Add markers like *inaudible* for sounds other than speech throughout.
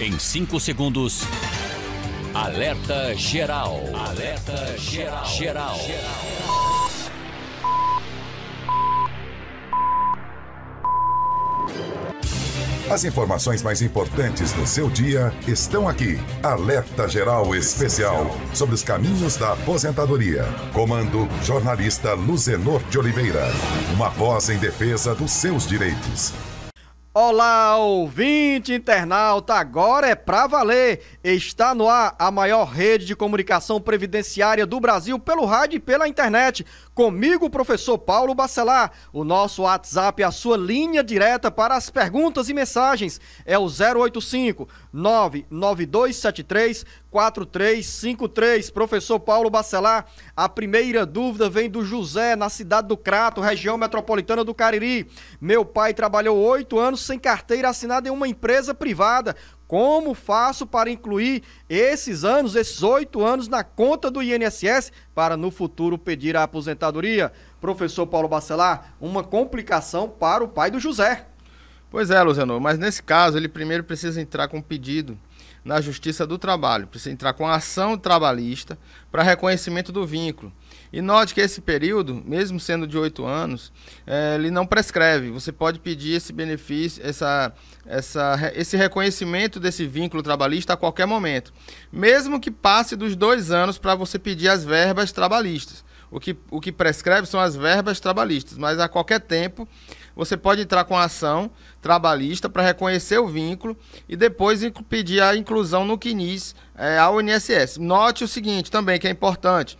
Em 5 segundos, alerta geral. Alerta geral. Geral. As informações mais importantes do seu dia estão aqui. Alerta Geral Especial sobre os caminhos da aposentadoria. Comando jornalista Luzenor de Oliveira. Uma voz em defesa dos seus direitos. Olá, ouvinte internauta, agora é pra valer. Está no ar a maior rede de comunicação previdenciária do Brasil pelo rádio e pela internet, Comigo, professor Paulo Bacelar. O nosso WhatsApp, é a sua linha direta para as perguntas e mensagens é o 085 99273 4353. Professor Paulo Bacelar, a primeira dúvida vem do José, na cidade do Crato, região metropolitana do Cariri. Meu pai trabalhou oito anos sem carteira assinada em uma empresa privada como faço para incluir esses anos, esses oito anos, na conta do INSS para no futuro pedir a aposentadoria? Professor Paulo Bacelar, uma complicação para o pai do José. Pois é, Luziano, mas nesse caso ele primeiro precisa entrar com um pedido na Justiça do Trabalho, precisa entrar com a ação trabalhista para reconhecimento do vínculo. E note que esse período, mesmo sendo de oito anos, é, ele não prescreve. Você pode pedir esse benefício, essa, essa, esse reconhecimento desse vínculo trabalhista a qualquer momento. Mesmo que passe dos dois anos para você pedir as verbas trabalhistas. O que, o que prescreve são as verbas trabalhistas, mas a qualquer tempo você pode entrar com a ação trabalhista para reconhecer o vínculo e depois pedir a inclusão no CNIS é, ao INSS. Note o seguinte também, que é importante.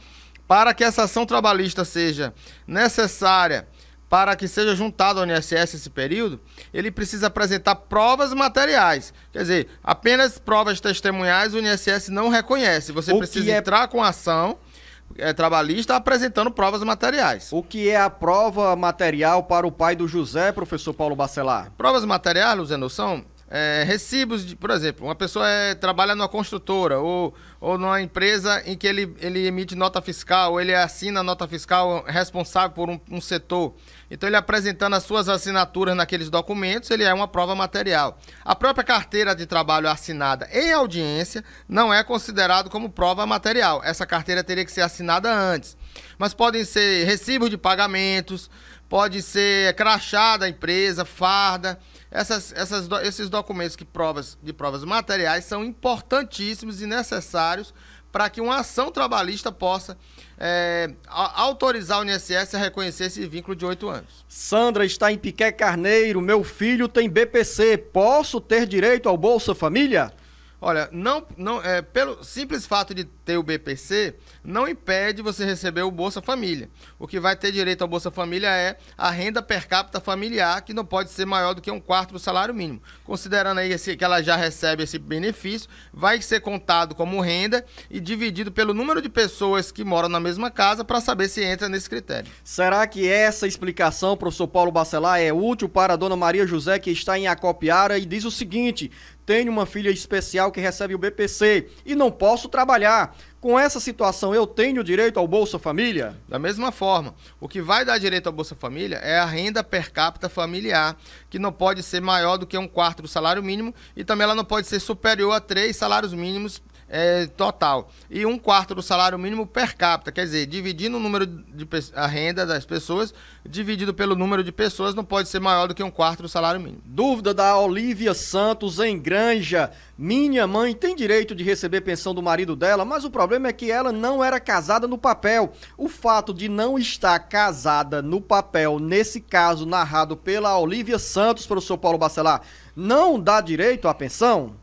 Para que essa ação trabalhista seja necessária para que seja juntado ao INSS esse período, ele precisa apresentar provas materiais. Quer dizer, apenas provas testemunhais o INSS não reconhece. Você o precisa é... entrar com a ação é, trabalhista apresentando provas materiais. O que é a prova material para o pai do José, professor Paulo Bacelar? Provas materiais, Luzeno, são é, recibos, de, por exemplo, uma pessoa é, trabalha numa construtora ou, ou numa empresa em que ele, ele emite nota fiscal, ou ele assina nota fiscal responsável por um, um, setor. Então, ele apresentando as suas assinaturas naqueles documentos, ele é uma prova material. A própria carteira de trabalho assinada em audiência não é considerado como prova material. Essa carteira teria que ser assinada antes. Mas podem ser recibos de pagamentos, pode ser crachá da empresa, farda essas, essas, esses documentos que provas, de provas materiais são importantíssimos e necessários para que uma ação trabalhista possa é, autorizar o INSS a reconhecer esse vínculo de oito anos. Sandra está em Piqué Carneiro, meu filho tem BPC, posso ter direito ao Bolsa Família? Olha, não, não é, pelo simples fato de ter o BPC não impede você receber o Bolsa Família. O que vai ter direito ao Bolsa Família é a renda per capita familiar, que não pode ser maior do que um quarto do salário mínimo. Considerando aí esse, que ela já recebe esse benefício, vai ser contado como renda e dividido pelo número de pessoas que moram na mesma casa para saber se entra nesse critério. Será que essa explicação, professor Paulo Bacelar, é útil para a dona Maria José, que está em Acopiara e diz o seguinte: tenho uma filha especial que recebe o BPC e não posso trabalhar com essa situação eu tenho direito ao Bolsa Família? Da mesma forma, o que vai dar direito ao Bolsa Família é a renda per capita familiar, que não pode ser maior do que um quarto do salário mínimo e também ela não pode ser superior a três salários mínimos é, total e um quarto do salário mínimo per capita, quer dizer, dividindo o número de a renda das pessoas, dividido pelo número de pessoas, não pode ser maior do que um quarto do salário mínimo. Dúvida da Olivia Santos em Granja. Minha mãe tem direito de receber pensão do marido dela, mas o problema é que ela não era casada no papel. O fato de não estar casada no papel, nesse caso narrado pela Olivia Santos, seu Paulo Bacelar, não dá direito à pensão?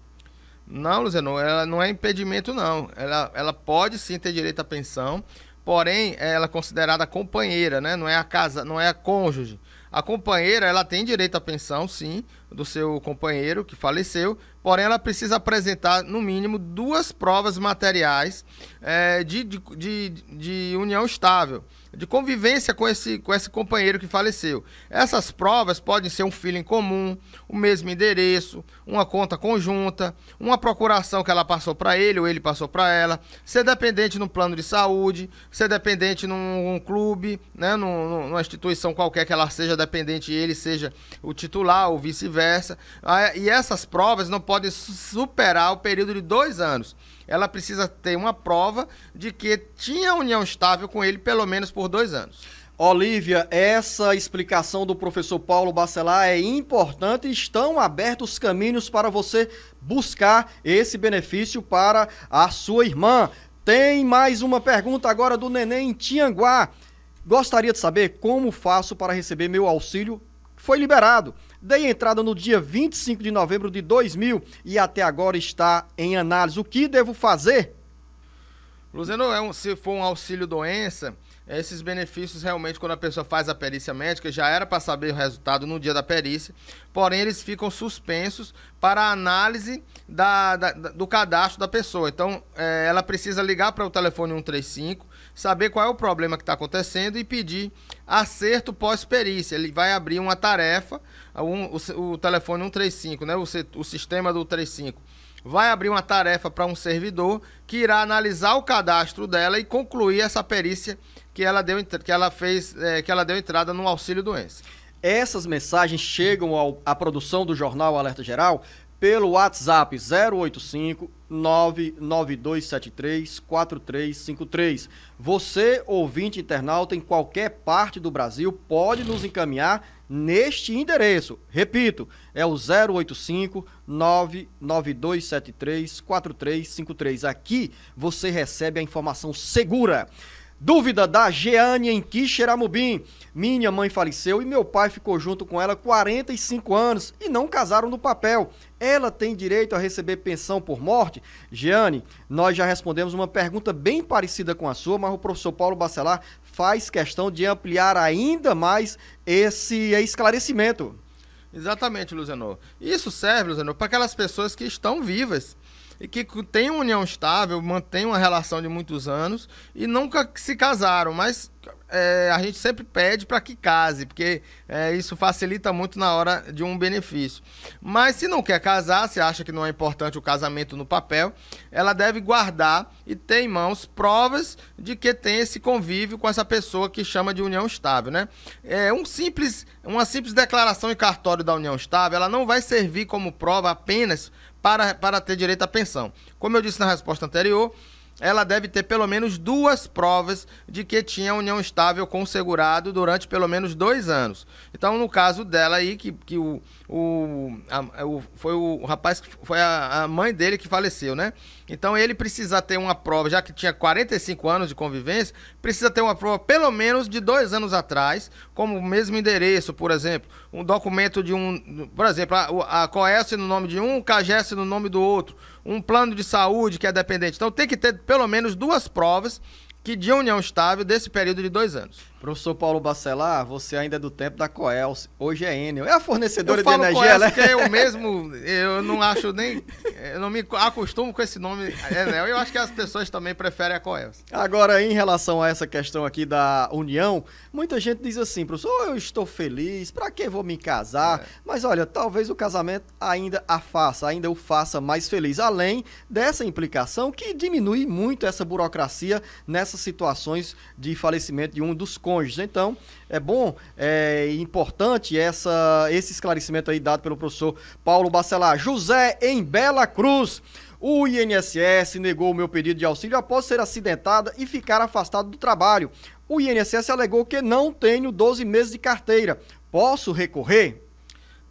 Não, Luciano, ela não é impedimento, não. Ela, ela pode sim ter direito à pensão, porém, ela é considerada companheira, né? Não é a casa, não é a cônjuge. A companheira, ela tem direito à pensão, sim, do seu companheiro que faleceu, porém ela precisa apresentar, no mínimo, duas provas materiais é, de, de, de, de união estável de convivência com esse, com esse companheiro que faleceu. Essas provas podem ser um filho em comum, o mesmo endereço, uma conta conjunta, uma procuração que ela passou para ele ou ele passou para ela, ser dependente no plano de saúde, ser dependente num, clube, né, num, numa instituição qualquer que ela seja dependente e ele seja o titular ou vice-versa. Ah, e essas provas não podem superar o período de dois anos ela precisa ter uma prova de que tinha união estável com ele pelo menos por dois anos. Olivia, essa explicação do professor Paulo Bacelar é importante. Estão abertos caminhos para você buscar esse benefício para a sua irmã. Tem mais uma pergunta agora do Neném Tianguá. Gostaria de saber como faço para receber meu auxílio? Foi liberado Dei entrada no dia 25 de novembro de 2000 e até agora está em análise. O que devo fazer? Luzeno, é um, se for um auxílio doença, esses benefícios realmente, quando a pessoa faz a perícia médica, já era para saber o resultado no dia da perícia, porém eles ficam suspensos para a análise da, da, do cadastro da pessoa. Então, é, ela precisa ligar para o telefone 135, saber qual é o problema que está acontecendo e pedir acerto pós-perícia. Ele vai abrir uma tarefa, um, o, o, telefone 135, né? o, o sistema do 135, vai abrir uma tarefa para um servidor que irá analisar o cadastro dela e concluir essa perícia que ela deu que ela fez é, que ela deu entrada no auxílio doença. Essas mensagens chegam ao, à produção do jornal Alerta Geral pelo WhatsApp 085 4353. Você, ouvinte internauta em qualquer parte do Brasil, pode nos encaminhar neste endereço. Repito, é o 085 4353. Aqui você recebe a informação segura. Dúvida da Jeane em Quixeramobim. Minha mãe faleceu e meu pai ficou junto com ela 45 anos e não casaram no papel ela tem direito a receber pensão por morte? Jeane, nós já respondemos uma pergunta bem parecida com a sua, mas o professor Paulo Bacelar faz questão de ampliar ainda mais esse esclarecimento. Exatamente, Luziano. Isso serve, Luziano, para aquelas pessoas que estão vivas e que tem uma união estável, mantém uma relação de muitos anos e nunca se casaram, mas é, a gente sempre pede para que case, porque é, isso facilita muito na hora de um benefício. Mas se não quer casar, se acha que não é importante o casamento no papel, ela deve guardar e ter em mãos provas de que tem esse convívio com essa pessoa que chama de união estável, né? É um simples, uma simples declaração em cartório da união estável, ela não vai servir como prova apenas para, para ter direito à pensão. Como eu disse na resposta anterior, ela deve ter pelo menos duas provas de que tinha união estável com o segurado durante pelo menos dois anos. Então, no caso dela aí, que, que o, o, a, o, foi o rapaz, foi a, a, mãe dele que faleceu, né? Então ele precisa ter uma prova, já que tinha 45 anos de convivência, precisa ter uma prova pelo menos de dois anos atrás, como o mesmo endereço, por exemplo, um documento de um, por exemplo, a, a COES no nome de um, o CAGES no nome do outro, um plano de saúde que é dependente. Então tem que ter pelo menos duas provas que de união estável desse período de dois anos. Professor Paulo Bacelar, você ainda é do tempo da Coelce, hoje é Enel. É a fornecedora eu de energia Coelce, elétrica. Né? Que eu mesmo, eu não acho nem. Eu não me acostumo com esse nome Enel. Eu acho que as pessoas também preferem a Coelce. Agora, em relação a essa questão aqui da união, muita gente diz assim, professor, eu estou feliz, para que vou me casar? É. Mas olha, talvez o casamento ainda a faça, ainda o faça mais feliz. Além dessa implicação que diminui muito essa burocracia nessas situações de falecimento de um dos cônjuges. Então, é bom é importante essa, esse esclarecimento aí dado pelo professor Paulo Bacelar. José em Bela Cruz. O INSS negou o meu pedido de auxílio após ser acidentada e ficar afastado do trabalho. O INSS alegou que não tenho 12 meses de carteira. Posso recorrer?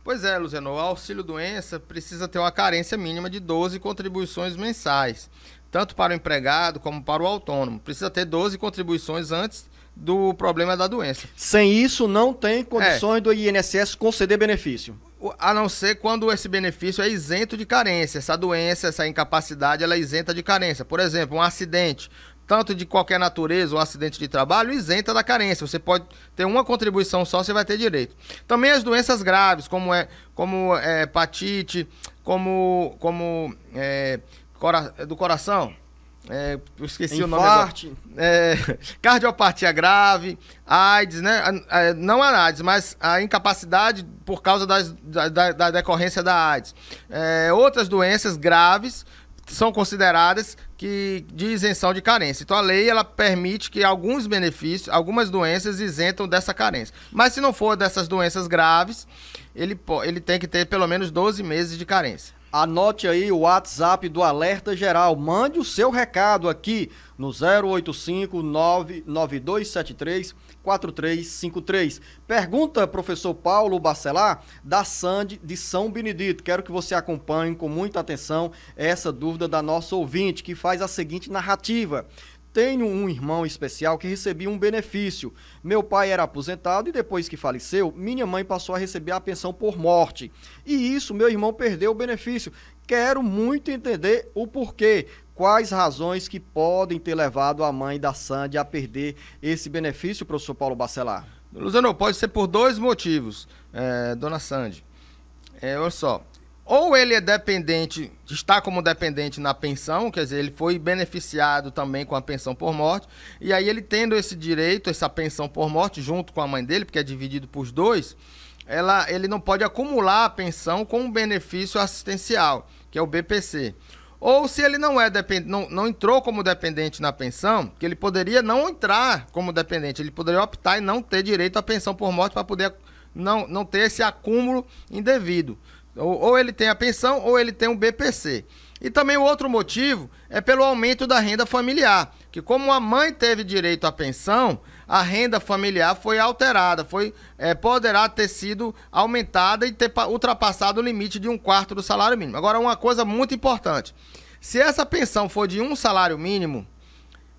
Pois é, Luziano, o auxílio doença precisa ter uma carência mínima de 12 contribuições mensais, tanto para o empregado como para o autônomo. Precisa ter 12 contribuições antes do problema da doença. Sem isso, não tem condições é. do INSS conceder benefício. A não ser quando esse benefício é isento de carência. Essa doença, essa incapacidade, ela é isenta de carência. Por exemplo, um acidente, tanto de qualquer natureza, um acidente de trabalho, isenta da carência. Você pode ter uma contribuição só, você vai ter direito. Também as doenças graves, como, é, como é, hepatite, como, como é, cora do coração é, eu esqueci Infarte. o nome agora. É, *laughs* cardiopatia grave, AIDS, né? Não a AIDS, mas a incapacidade por causa das, da, da, decorrência da AIDS. É, outras doenças graves são consideradas que de isenção de carência. Então a lei ela permite que alguns benefícios, algumas doenças isentam dessa carência. Mas se não for dessas doenças graves, ele, ele tem que ter pelo menos 12 meses de carência. Anote aí o WhatsApp do Alerta Geral. Mande o seu recado aqui no 085 99273 4353. Pergunta, professor Paulo Bacelar, da Sande de São Benedito. Quero que você acompanhe com muita atenção essa dúvida da nossa ouvinte, que faz a seguinte narrativa. Tenho um irmão especial que recebia um benefício. Meu pai era aposentado e depois que faleceu, minha mãe passou a receber a pensão por morte. E isso, meu irmão perdeu o benefício. Quero muito entender o porquê. Quais razões que podem ter levado a mãe da Sandy a perder esse benefício, professor Paulo Bacelar? Luzano, pode ser por dois motivos, é, dona Sandy. É, olha só, ou ele é dependente, está como dependente na pensão, quer dizer, ele foi beneficiado também com a pensão por morte, e aí ele tendo esse direito, essa pensão por morte, junto com a mãe dele, porque é dividido por dois, ela, ele não pode acumular a pensão com o benefício assistencial, que é o BPC. Ou se ele não é dependente, não, não entrou como dependente na pensão, que ele poderia não entrar como dependente, ele poderia optar e não ter direito à pensão por morte para poder não, não ter esse acúmulo indevido. Ou, ou ele tem a pensão ou ele tem um BPC. E também o outro motivo é pelo aumento da renda familiar, que como a mãe teve direito à pensão, a renda familiar foi alterada, foi é, poderá ter sido aumentada e ter ultrapassado o limite de um quarto do salário mínimo. Agora, uma coisa muito importante: se essa pensão for de um salário mínimo,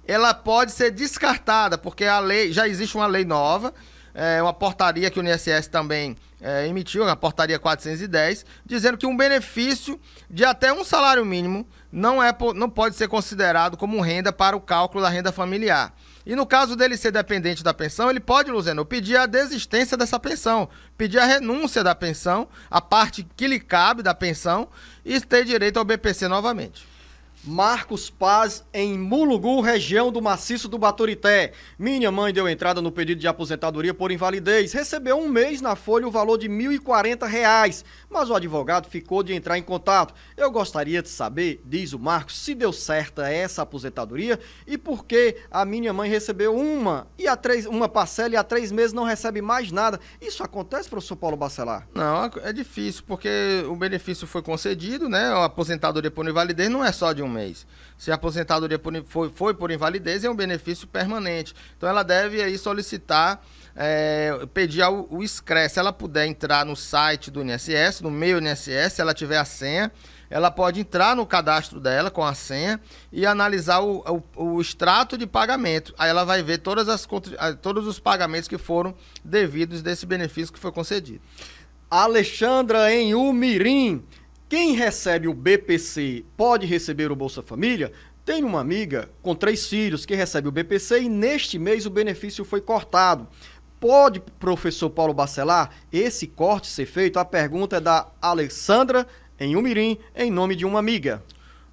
ela pode ser descartada, porque a lei já existe uma lei nova, é, uma portaria que o INSS também é, emitiu a portaria 410, dizendo que um benefício de até um salário mínimo não, é, não pode ser considerado como renda para o cálculo da renda familiar. E no caso dele ser dependente da pensão, ele pode, Luzeno, pedir a desistência dessa pensão, pedir a renúncia da pensão, a parte que lhe cabe da pensão, e ter direito ao BPC novamente. Marcos Paz, em Mulugu, região do Maciço do Baturité. Minha mãe deu entrada no pedido de aposentadoria por invalidez. Recebeu um mês na folha o valor de R$ reais. mas o advogado ficou de entrar em contato. Eu gostaria de saber, diz o Marcos, se deu certa essa aposentadoria e por que a minha mãe recebeu uma e a três, uma parcela e há três meses não recebe mais nada. Isso acontece, professor Paulo Bacelar? Não, é difícil, porque o benefício foi concedido, né? A aposentadoria por invalidez não é só de um mês mês. Se a aposentadoria por, foi, foi por invalidez, é um benefício permanente. Então ela deve aí solicitar, é, pedir ao, o SCRE. Se ela puder entrar no site do INSS, no meu INSS, se ela tiver a senha, ela pode entrar no cadastro dela com a senha e analisar o, o, o extrato de pagamento. Aí ela vai ver todas as, todos os pagamentos que foram devidos desse benefício que foi concedido. Alexandra em Umirim. Quem recebe o BPC pode receber o Bolsa Família? Tenho uma amiga com três filhos que recebe o BPC e neste mês o benefício foi cortado. Pode, professor Paulo Bacelar, esse corte ser feito? A pergunta é da Alessandra em Umirim, em nome de uma amiga.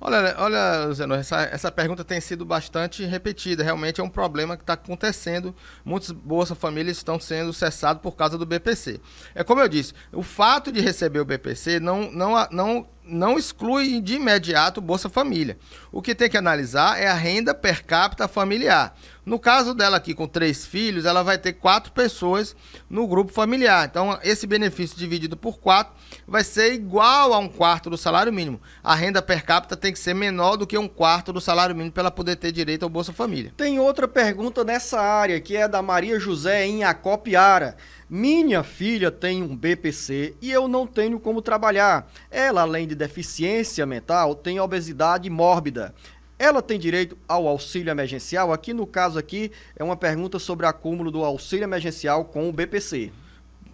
Olha, olha Zenor, essa, essa pergunta tem sido bastante repetida. Realmente é um problema que está acontecendo. Muitas Bolsa Família estão sendo cessadas por causa do BPC. É como eu disse, o fato de receber o BPC não, não, não não exclui de imediato Bolsa Família. O que tem que analisar é a renda per capita familiar. No caso dela aqui, com três filhos, ela vai ter quatro pessoas no grupo familiar. Então, esse benefício dividido por quatro vai ser igual a um quarto do salário mínimo. A renda per capita tem que ser menor do que um quarto do salário mínimo para ela poder ter direito ao Bolsa Família. Tem outra pergunta nessa área, que é da Maria José em Acopiara. Minha filha tem um BPC e eu não tenho como trabalhar. Ela, além de deficiência mental, tem obesidade mórbida. Ela tem direito ao auxílio emergencial? Aqui no caso aqui é uma pergunta sobre acúmulo do auxílio emergencial com o BPC.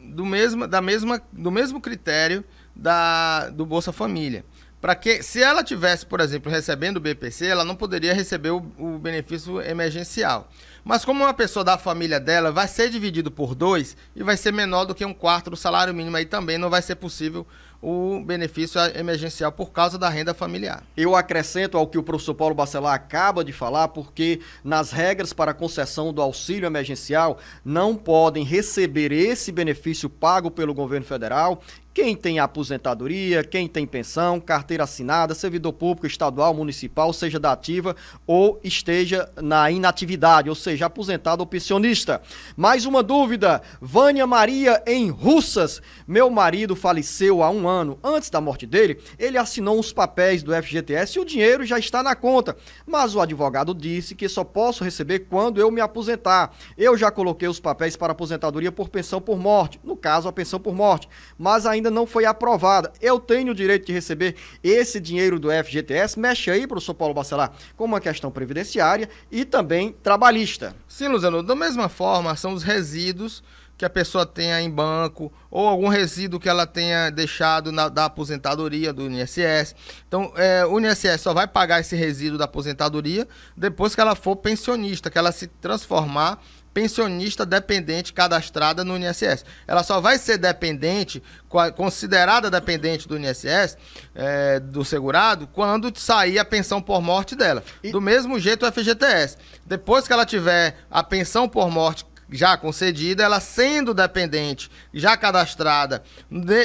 Do mesmo, da mesma, do mesmo critério da, do Bolsa Família. Para que, se ela tivesse, por exemplo, recebendo o BPC, ela não poderia receber o, o benefício emergencial. Mas como uma pessoa da família dela vai ser dividido por dois e vai ser menor do que um quarto do salário mínimo, aí também não vai ser possível o benefício emergencial por causa da renda familiar. Eu acrescento ao que o professor Paulo Bacelar acaba de falar, porque nas regras para concessão do auxílio emergencial não podem receber esse benefício pago pelo governo federal quem tem aposentadoria, quem tem pensão, carteira assinada, servidor público, estadual, municipal, seja da ativa ou esteja na inatividade, ou seja, aposentado ou pensionista. Mais uma dúvida: Vânia Maria em Russas. Meu marido faleceu há um ano. Antes da morte dele, ele assinou os papéis do FGTS e o dinheiro já está na conta. Mas o advogado disse que só posso receber quando eu me aposentar. Eu já coloquei os papéis para aposentadoria por pensão por morte, no caso, a pensão por morte. Mas ainda ainda não foi aprovada. Eu tenho o direito de receber esse dinheiro do FGTS? Mexe aí, professor Paulo Bacelar, com uma questão previdenciária e também trabalhista. Sim, Luzano, da mesma forma, são os resíduos que a pessoa tenha em banco ou algum resíduo que ela tenha deixado na, da aposentadoria do INSS. Então, é, o INSS só vai pagar esse resíduo da aposentadoria depois que ela for pensionista, que ela se transformar pensionista dependente cadastrada no INSS. Ela só vai ser dependente, considerada dependente do INSS, é, do segurado, quando sair a pensão por morte dela. E... Do mesmo jeito o FGTS. Depois que ela tiver a pensão por morte já concedida, ela sendo dependente, já cadastrada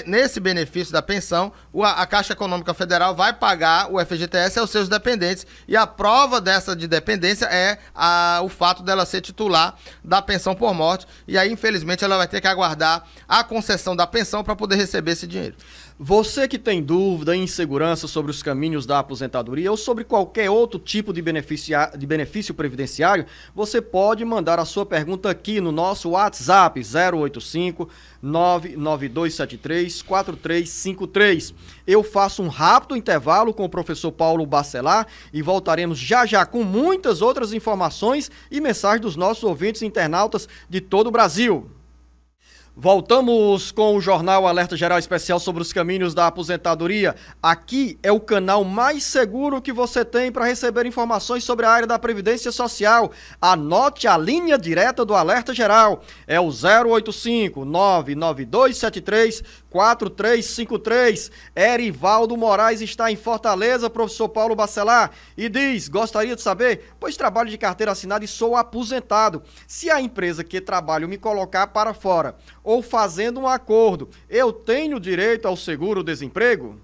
nesse benefício da pensão, a Caixa Econômica Federal vai pagar o FGTS aos é seus dependentes. E a prova dessa de dependência é a, o fato dela ser titular da pensão por morte. E aí, infelizmente, ela vai ter que aguardar a concessão da pensão para poder receber esse dinheiro. Você que tem dúvida e insegurança sobre os caminhos da aposentadoria ou sobre qualquer outro tipo de, de benefício previdenciário, você pode mandar a sua pergunta aqui no nosso WhatsApp 085 99273 4353. Eu faço um rápido intervalo com o professor Paulo Bacelar e voltaremos já já com muitas outras informações e mensagens dos nossos ouvintes internautas de todo o Brasil. Voltamos com o jornal Alerta Geral Especial sobre os caminhos da aposentadoria. Aqui é o canal mais seguro que você tem para receber informações sobre a área da Previdência Social. Anote a linha direta do Alerta Geral. É o 085 99273 4353. Erivaldo Moraes está em Fortaleza, professor Paulo Bacelar, e diz: Gostaria de saber, pois trabalho de carteira assinada e sou aposentado. Se a empresa que trabalho me colocar para fora ou fazendo um acordo, eu tenho direito ao seguro-desemprego?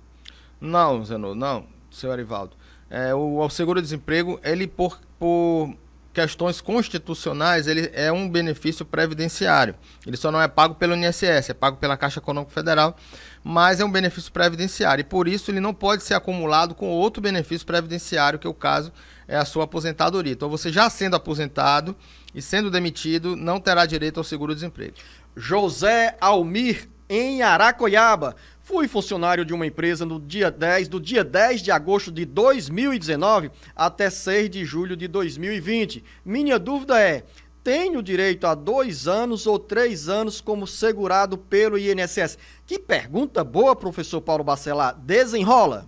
Não, Zeno, não, seu Erivaldo. É, o, o seguro-desemprego, ele por, por questões constitucionais, ele é um benefício previdenciário. Ele só não é pago pelo INSS, é pago pela Caixa Econômica Federal, mas é um benefício previdenciário e por isso ele não pode ser acumulado com outro benefício previdenciário, que é o caso é a sua aposentadoria. Então você já sendo aposentado e sendo demitido, não terá direito ao seguro-desemprego. José Almir em Aracoiaba. Fui funcionário de uma empresa no dia 10, do dia 10 de agosto de 2019 até 6 de julho de 2020. Minha dúvida é: tenho direito a dois anos ou três anos como segurado pelo INSS? Que pergunta boa, professor Paulo Bacelar. Desenrola.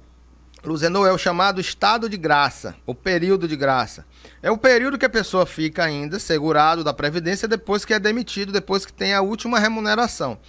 Luzeno é o chamado estado de graça, o período de graça. É o período que a pessoa fica ainda segurado da Previdência depois que é demitido, depois que tem a última remuneração.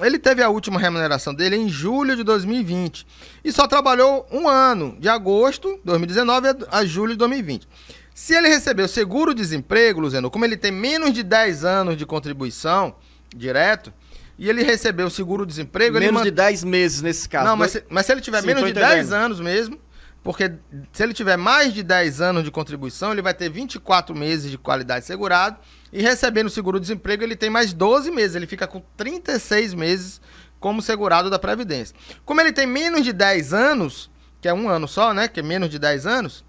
Ele teve a última remuneração dele em julho de 2020 e só trabalhou um ano, de agosto de 2019 a julho de 2020. Se ele recebeu seguro-desemprego, Luzeno, como ele tem menos de 10 anos de contribuição direto, e ele recebeu seguro-desemprego... Menos ele... de 10 meses nesse caso. Não, mas se, mas se ele tiver Sim, menos de 10 anos mesmo, porque se ele tiver mais de 10 anos de contribuição, ele vai ter 24 meses de qualidade segurado. E recebendo o seguro-desemprego, ele tem mais 12 meses. Ele fica com 36 meses como segurado da Previdência. Como ele tem menos de 10 anos, que é um ano só, né? Que é menos de 10 anos,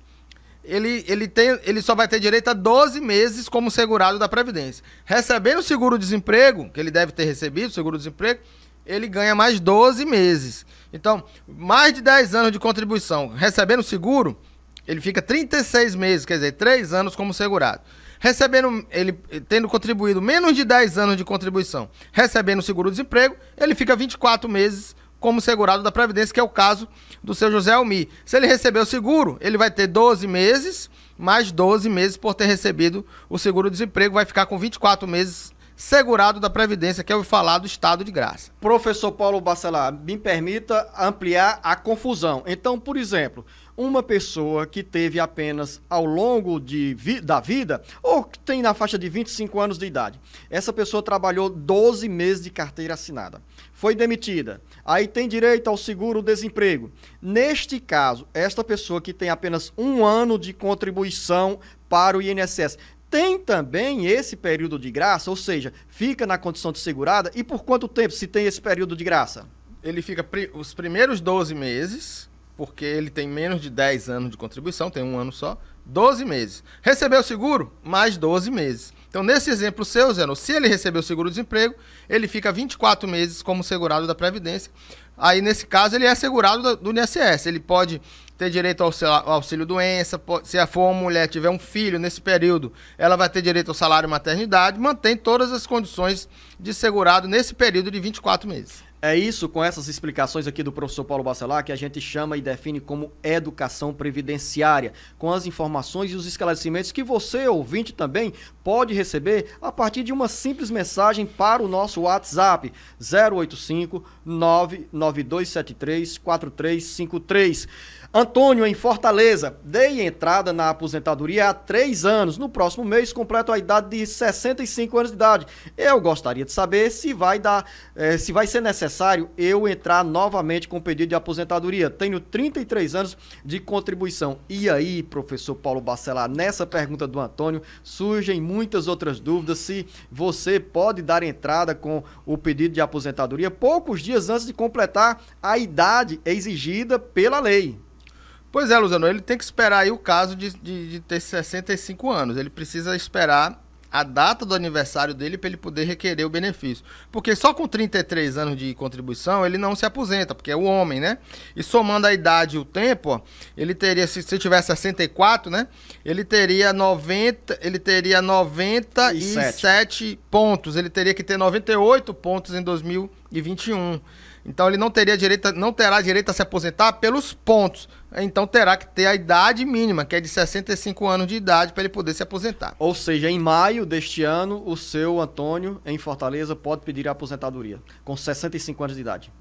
ele, ele, tem, ele só vai ter direito a 12 meses como segurado da Previdência. Recebendo o seguro-desemprego, que ele deve ter recebido, seguro-desemprego, ele ganha mais 12 meses. Então, mais de 10 anos de contribuição, recebendo seguro, ele fica 36 meses, quer dizer, 3 anos como segurado. Recebendo, ele tendo contribuído menos de 10 anos de contribuição, recebendo seguro-desemprego, ele fica 24 meses como segurado da Previdência, que é o caso do seu José Almi. Se ele receber o seguro, ele vai ter 12 meses, mais 12 meses por ter recebido o seguro-desemprego, vai ficar com 24 meses segurado da Previdência, que é o falar do estado de graça. Professor Paulo Bacelar, me permita ampliar a confusão. Então, por exemplo, uma pessoa que teve apenas ao longo de vi da vida, ou que tem na faixa de 25 anos de idade, essa pessoa trabalhou 12 meses de carteira assinada, foi demitida, aí tem direito ao seguro-desemprego. Neste caso, esta pessoa que tem apenas um ano de contribuição para o INSS tem também esse período de graça, ou seja, fica na condição de segurada, e por quanto tempo se tem esse período de graça? Ele fica pri os primeiros 12 meses, porque ele tem menos de 10 anos de contribuição, tem um ano só, 12 meses. Recebeu o seguro? Mais 12 meses. Então, nesse exemplo seu, Zeno, se ele recebeu o seguro-desemprego, ele fica 24 meses como segurado da Previdência. Aí, nesse caso, ele é segurado do INSS. Ele pode ter direito ao, auxílio doença, se for uma mulher tiver um filho nesse período, ela vai ter direito ao salário maternidade, mantém todas as condições de segurado nesse período de 24 meses. É isso, com essas explicações aqui do professor Paulo Bacelar, que a gente chama e define como educação previdenciária, com as informações e os esclarecimentos que você, ouvinte, também pode receber a partir de uma simples mensagem para o nosso WhatsApp 085 99273 4353. Antônio, em Fortaleza, dei entrada na aposentadoria há três anos. No próximo mês, completo a idade de 65 anos de idade. Eu gostaria de saber se vai dar, eh, se vai ser necessário eu entrar novamente com pedido de aposentadoria. Tenho 33 anos de contribuição. E aí, professor Paulo Bacelar, nessa pergunta do Antônio, surgem muitas outras dúvidas se você pode dar entrada com o pedido de aposentadoria poucos dias antes de completar a idade exigida pela lei. Pois é, Luzano, ele tem que esperar aí o caso de, de, de ter 65 anos. Ele precisa esperar a data do aniversário dele para ele poder requerer o benefício. Porque só com 33 anos de contribuição ele não se aposenta, porque é o homem, né? E somando a idade e o tempo, ó, ele teria, se, se tiver 64, né? Ele teria 90, ele teria 97 pontos. Ele teria que ter 98 pontos em 2021. Então ele não teria direito, não terá direito a se aposentar pelos pontos. Então terá que ter a idade mínima, que é de 65 anos de idade, para ele poder se aposentar. Ou seja, em maio deste ano, o seu Antônio, em Fortaleza, pode pedir a aposentadoria, com 65 anos de idade.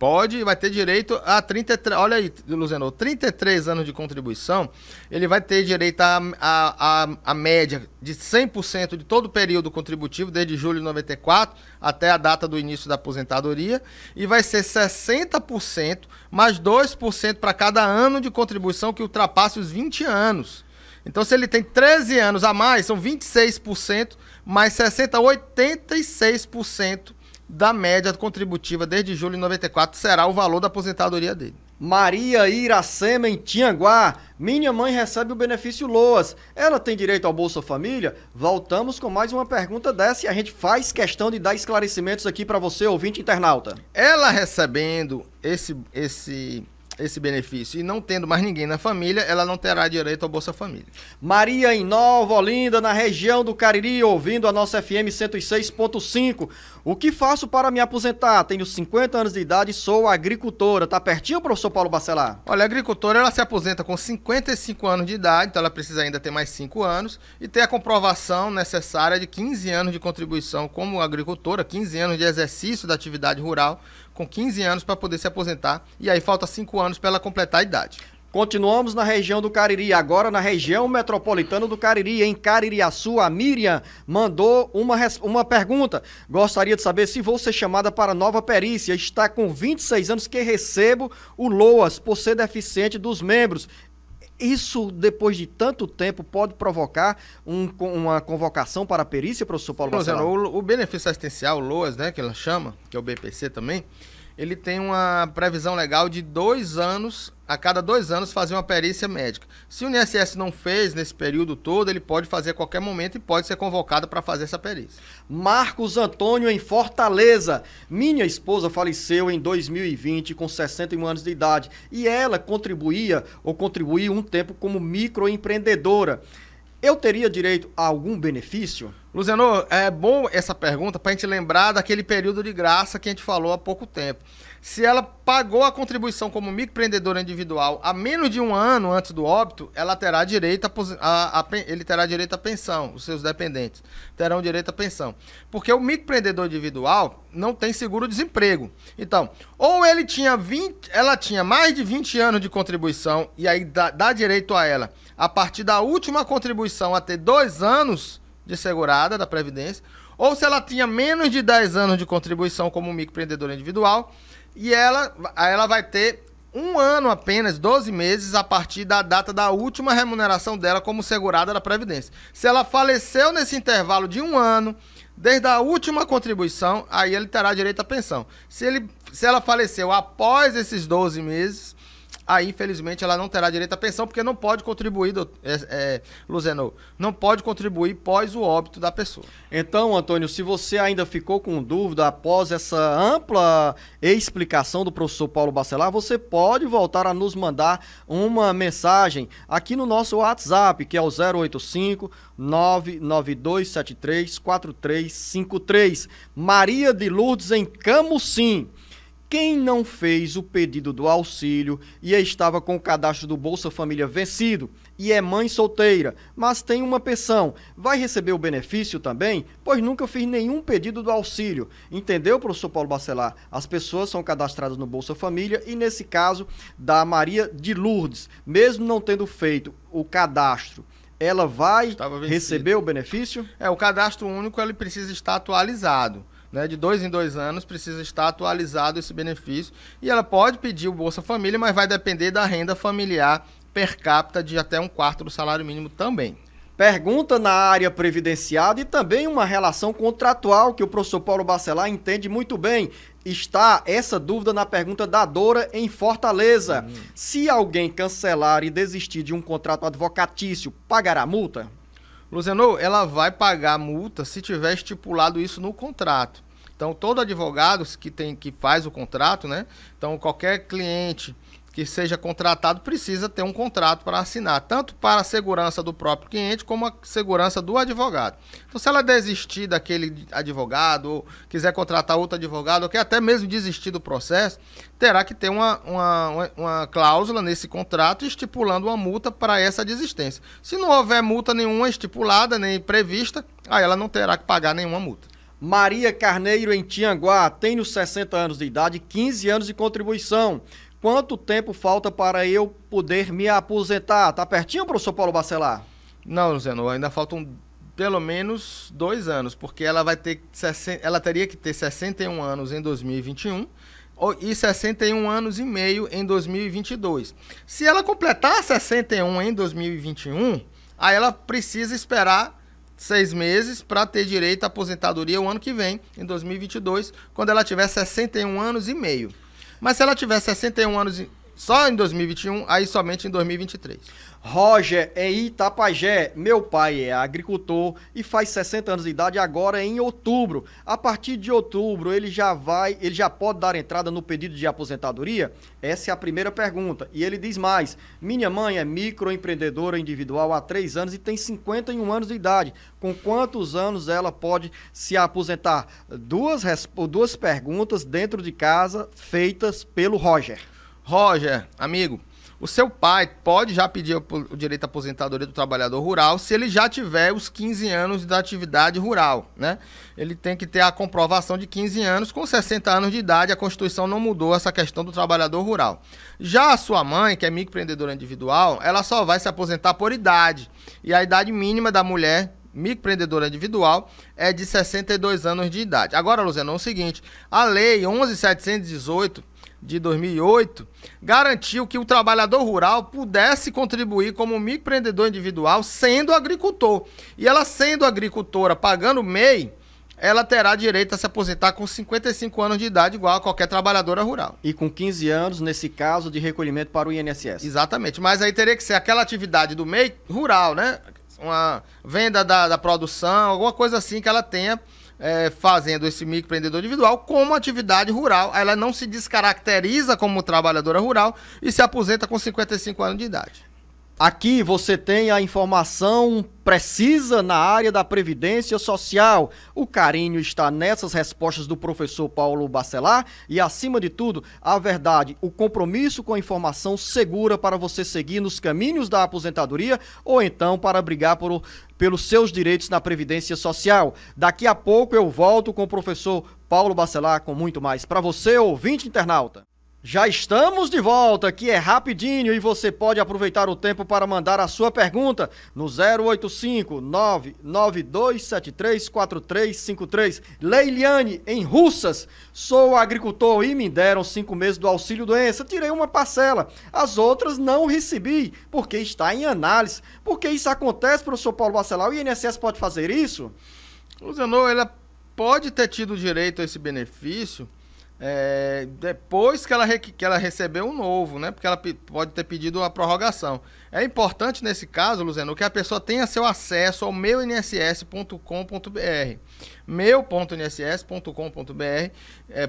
Pode e vai ter direito a 33. Olha aí, Luzeno, 33 anos de contribuição. Ele vai ter direito a, a, a, a média de 100% de todo o período contributivo, desde julho de 94 até a data do início da aposentadoria. E vai ser 60% mais 2% para cada ano de contribuição que ultrapasse os 20 anos. Então, se ele tem 13 anos a mais, são 26%, mais 60, 86% da média contributiva desde julho de 94 será o valor da aposentadoria dele. Maria Iracema em Tianguá. Minha mãe recebe o benefício Loas. Ela tem direito ao Bolsa Família? Voltamos com mais uma pergunta dessa e a gente faz questão de dar esclarecimentos aqui para você, ouvinte internauta. Ela recebendo esse esse esse benefício e não tendo mais ninguém na família, ela não terá direito ao Bolsa Família. Maria em Nova Olinda, na região do Cariri, ouvindo a nossa FM 106.5. O que faço para me aposentar? Tenho 50 anos de idade e sou agricultora. Tá pertinho, professor Paulo Bacelar? Olha, a agricultora ela se aposenta com 55 anos de idade, então ela precisa ainda ter mais 5 anos e ter a comprovação necessária de 15 anos de contribuição como agricultora, 15 anos de exercício da atividade rural com 15 anos para poder se aposentar e aí falta 5 anos para ela completar a idade. Continuamos na região do Cariri, agora na região metropolitana do Cariri, em Caririaçu, a Miriam mandou uma, uma pergunta. Gostaria de saber se vou ser chamada para nova perícia. Está com 26 anos que recebo o LOAS por ser deficiente dos membros. Isso, depois de tanto tempo, pode provocar um, uma convocação para a perícia, professor Paulo é, Marcelo? O, o benefício assistencial, o LOAS, né, que ela chama, que é o BPC também, ele tem uma previsão legal de dois anos, a cada dois anos, fazer uma perícia médica. Se o INSS não fez nesse período todo, ele pode fazer a qualquer momento e pode ser convocado para fazer essa perícia. Marcos Antônio, em Fortaleza. Minha esposa faleceu em 2020 com 61 anos de idade e ela contribuía ou contribuiu um tempo como microempreendedora. Eu teria direito a algum benefício? Luziano, é bom essa pergunta para a gente lembrar daquele período de graça que a gente falou há pouco tempo. Se ela pagou a contribuição como microempreendedora individual há menos de um ano antes do óbito, ela terá direito a, a, a, ele terá direito à pensão. Os seus dependentes terão direito à pensão. Porque o microempreendedor individual não tem seguro-desemprego. Então, ou ele tinha 20, ela tinha mais de 20 anos de contribuição e aí dá, dá direito a ela, a partir da última contribuição até dois anos de segurada da Previdência, ou se ela tinha menos de 10 anos de contribuição como microempreendedora individual, e ela, ela vai ter um ano apenas, 12 meses, a partir da data da última remuneração dela como segurada da Previdência. Se ela faleceu nesse intervalo de um ano, desde a última contribuição, aí ele terá direito à pensão. Se, ele, se ela faleceu após esses 12 meses, aí infelizmente ela não terá direito à pensão, porque não pode contribuir, do, é, é, Luzeno, não pode contribuir pós o óbito da pessoa. Então, Antônio, se você ainda ficou com dúvida após essa ampla explicação do professor Paulo Bacelar, você pode voltar a nos mandar uma mensagem aqui no nosso WhatsApp, que é o 085 99273 4353. Maria de Lourdes em Camusim. Quem não fez o pedido do auxílio e estava com o cadastro do Bolsa Família vencido e é mãe solteira, mas tem uma pensão, vai receber o benefício também? Pois nunca fiz nenhum pedido do auxílio. Entendeu, professor Paulo Bacelar? As pessoas são cadastradas no Bolsa Família e nesse caso da Maria de Lourdes, mesmo não tendo feito o cadastro ela vai receber o benefício? É, o cadastro único ele precisa estar atualizado. Né, de dois em dois anos precisa estar atualizado esse benefício e ela pode pedir o Bolsa Família, mas vai depender da renda familiar per capita de até um quarto do salário mínimo também. Pergunta na área previdenciada e também uma relação contratual que o professor Paulo Bacelar entende muito bem. Está essa dúvida na pergunta da Dora em Fortaleza. Hum. Se alguém cancelar e desistir de um contrato advocatício, pagará multa? Luzeno, ela vai pagar multa se tiver estipulado isso no contrato. Então, todo advogado que tem que faz o contrato, né? Então, qualquer cliente que seja contratado precisa ter um contrato para assinar, tanto para a segurança do próprio cliente como a segurança do advogado. Então, se ela desistir daquele advogado, ou quiser contratar outro advogado, ou quer até mesmo desistir do processo, terá que ter uma, uma, uma cláusula nesse contrato estipulando uma multa para essa desistência. Se não houver multa nenhuma estipulada, nem prevista, aí ela não terá que pagar nenhuma multa. Maria Carneiro em Tianguá tem nos 60 anos de idade, 15 anos de contribuição. Quanto tempo falta para eu poder me aposentar? Tá pertinho, professor Paulo Bacelar? Não, Luciano, ainda faltam pelo menos dois anos, porque ela vai ter ela teria que ter 61 anos em 2021 e 61 anos e meio em 2022. Se ela completar 61 em 2021, aí ela precisa esperar seis meses para ter direito à aposentadoria o ano que vem, em 2022, quando ela tiver 61 anos e meio. Mas se ela tiver 61 anos só em 2021, aí somente em 2023. Roger em Itapajé, meu pai é agricultor e faz 60 anos de idade agora em outubro. A partir de outubro ele já vai, ele já pode dar entrada no pedido de aposentadoria? Essa é a primeira pergunta. E ele diz mais: "Minha mãe é microempreendedora individual há 3 anos e tem 51 anos de idade. Com quantos anos ela pode se aposentar?" Duas duas perguntas dentro de casa feitas pelo Roger. Roger, amigo, o seu pai pode já pedir o direito à aposentadoria do trabalhador rural se ele já tiver os 15 anos da atividade rural, né? Ele tem que ter a comprovação de 15 anos. Com 60 anos de idade, a Constituição não mudou essa questão do trabalhador rural. Já a sua mãe, que é microempreendedora individual, ela só vai se aposentar por idade. E a idade mínima da mulher microempreendedora individual é de 62 anos de idade. Agora, Luziano, é o seguinte, a lei 11718 de 2008, garantiu que o trabalhador rural pudesse contribuir como um microempreendedor individual sendo agricultor. E ela sendo agricultora, pagando MEI, ela terá direito a se aposentar com 55 anos de idade, igual a qualquer trabalhadora rural. E com 15 anos, nesse caso, de recolhimento para o INSS. Exatamente, mas aí teria que ser aquela atividade do MEI rural, né? Uma venda da, da produção, alguma coisa assim que ela tenha é, fazendo esse microempreendedor individual como atividade rural. Ela não se descaracteriza como trabalhadora rural e se aposenta com 55 anos de idade. Aqui você tem a informação precisa na área da previdência social. O carinho está nessas respostas do professor Paulo Bacelar e, acima de tudo, a verdade, o compromisso com a informação segura para você seguir nos caminhos da aposentadoria ou então para brigar por, pelos seus direitos na previdência social. Daqui a pouco eu volto com o professor Paulo Bacelar com muito mais para você, ouvinte internauta. Já estamos de volta, aqui é rapidinho e você pode aproveitar o tempo para mandar a sua pergunta no 085 992734353. Leiliane, em Russas, sou agricultor e me deram cinco meses do auxílio doença, tirei uma parcela, as outras não recebi, porque está em análise. Por que isso acontece, professor Paulo Bacelar? O INSS pode fazer isso? Luzenor, ela pode ter tido direito a esse benefício é, depois que ela, que ela recebeu um novo, né? Porque ela pode ter pedido uma prorrogação. É importante nesse caso, Luzeno, que a pessoa tenha seu acesso ao meuinss.com.br, meu.inss.com.br, é,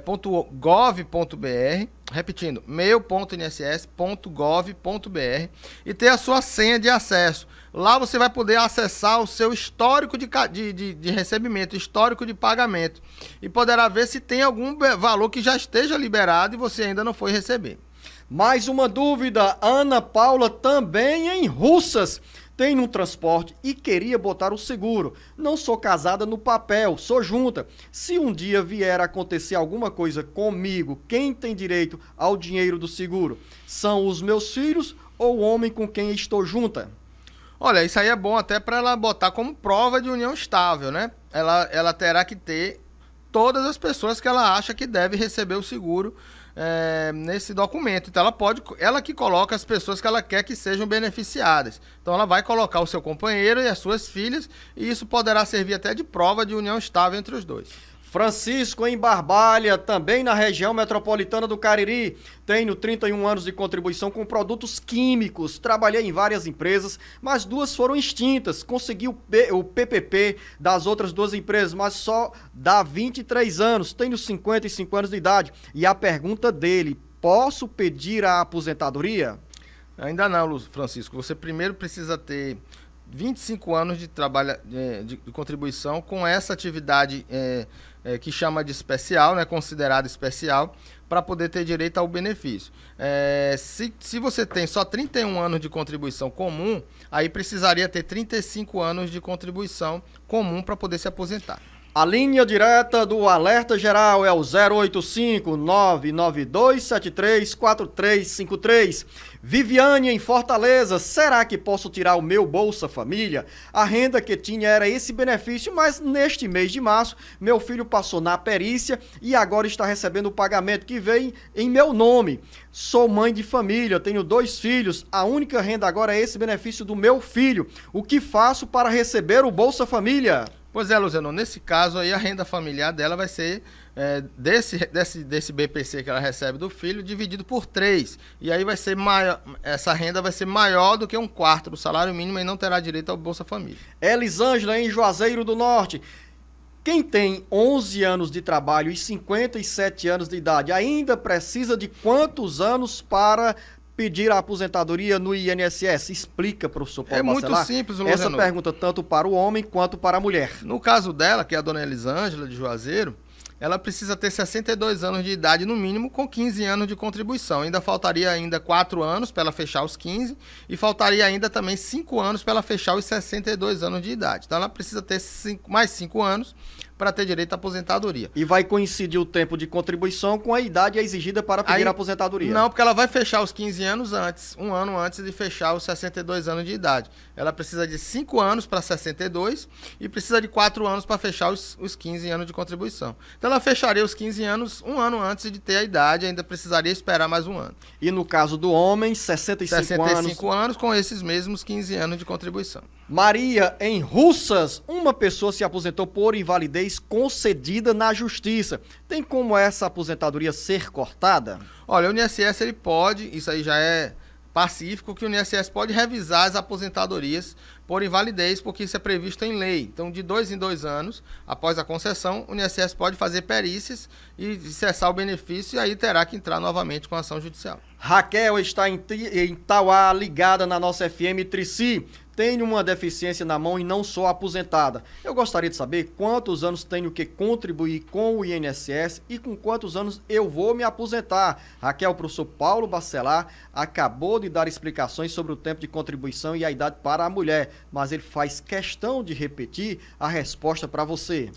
.gov.br, repetindo, meu.inss.gov.br e ter a sua senha de acesso Lá você vai poder acessar o seu histórico de, de, de, de recebimento, histórico de pagamento. E poderá ver se tem algum valor que já esteja liberado e você ainda não foi receber. Mais uma dúvida, Ana Paula também em Russas tem um transporte e queria botar o seguro. Não sou casada no papel, sou junta. Se um dia vier a acontecer alguma coisa comigo, quem tem direito ao dinheiro do seguro? São os meus filhos ou o homem com quem estou junta? Olha, isso aí é bom até para ela botar como prova de união estável, né? Ela, ela terá que ter todas as pessoas que ela acha que deve receber o seguro é, nesse documento. Então ela pode, ela que coloca as pessoas que ela quer que sejam beneficiadas. Então ela vai colocar o seu companheiro e as suas filhas, e isso poderá servir até de prova de união estável entre os dois. Francisco em Barbalha, também na região metropolitana do Cariri. Tenho 31 anos de contribuição com produtos químicos. Trabalhei em várias empresas, mas duas foram extintas. Consegui o, P, o PPP das outras duas empresas, mas só dá 23 anos. Tenho 55 anos de idade. E a pergunta dele: posso pedir a aposentadoria? Ainda não, Francisco. Você primeiro precisa ter 25 anos de trabalho eh, de, de contribuição com essa atividade. É, é, que chama de especial, né, considerado especial, para poder ter direito ao benefício. É, se, se você tem só 31 anos de contribuição comum, aí precisaria ter 35 anos de contribuição comum para poder se aposentar. A linha direta do Alerta Geral é o 085-992734353. Viviane, em Fortaleza, será que posso tirar o meu Bolsa Família? A renda que tinha era esse benefício, mas neste mês de março, meu filho passou na perícia e agora está recebendo o pagamento que vem em meu nome. Sou mãe de família, tenho dois filhos, a única renda agora é esse benefício do meu filho. O que faço para receber o Bolsa Família? Pois é, Luziano, nesse caso aí a renda familiar dela vai ser é, desse, desse, desse BPC que ela recebe do filho dividido por três. E aí vai ser maior, essa renda vai ser maior do que um quarto do salário mínimo e não terá direito ao Bolsa Família. Elisângela, em Juazeiro do Norte. Quem tem 11 anos de trabalho e 57 anos de idade ainda precisa de quantos anos para pedir a aposentadoria no INSS? Explica, professor Paulo É Bacelar, muito simples, Luciano. Essa pergunta tanto para o homem quanto para a mulher. No caso dela, que é a dona Elisângela de Juazeiro, ela precisa ter 62 anos de idade no mínimo com 15 anos de contribuição. Ainda faltaria ainda 4 anos para ela fechar os 15 e faltaria ainda também 5 anos para ela fechar os 62 anos de idade. Então ela precisa ter 5, mais 5 anos para ter direito à aposentadoria. E vai coincidir o tempo de contribuição com a idade exigida para pedir Aí, a aposentadoria? Não, porque ela vai fechar os 15 anos antes, um ano antes de fechar os 62 anos de idade. Ela precisa de 5 anos para 62 e precisa de 4 anos para fechar os, os 15 anos de contribuição. Então ela fecharia os 15 anos um ano antes de ter a idade, ainda precisaria esperar mais um ano. E no caso do homem, 65, 65 anos. 65 anos com esses mesmos 15 anos de contribuição. Maria, em Russas, uma pessoa se aposentou por invalidez concedida na justiça. Tem como essa aposentadoria ser cortada? Olha, o INSS ele pode, isso aí já é pacífico, que o INSS pode revisar as aposentadorias por invalidez, porque isso é previsto em lei. Então, de dois em dois anos, após a concessão, o INSS pode fazer perícias e cessar o benefício, e aí terá que entrar novamente com a ação judicial. Raquel está em, em Tauá, ligada na nossa FM Trici tenho uma deficiência na mão e não sou aposentada. Eu gostaria de saber quantos anos tenho que contribuir com o INSS e com quantos anos eu vou me aposentar. Raquel, o professor Paulo Bacelar acabou de dar explicações sobre o tempo de contribuição e a idade para a mulher, mas ele faz questão de repetir a resposta para você.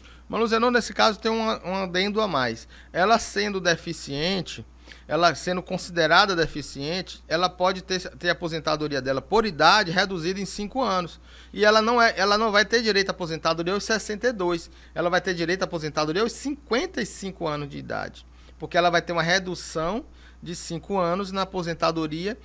Zenon, nesse caso, tem uma um adendo a mais. Ela sendo deficiente, ela sendo considerada deficiente, ela pode ter, ter a aposentadoria dela por idade reduzida em 5 anos. E ela não, é, ela não vai ter direito à aposentadoria aos 62. Ela vai ter direito à aposentadoria aos 55 anos de idade. Porque ela vai ter uma redução de 5 anos na aposentadoria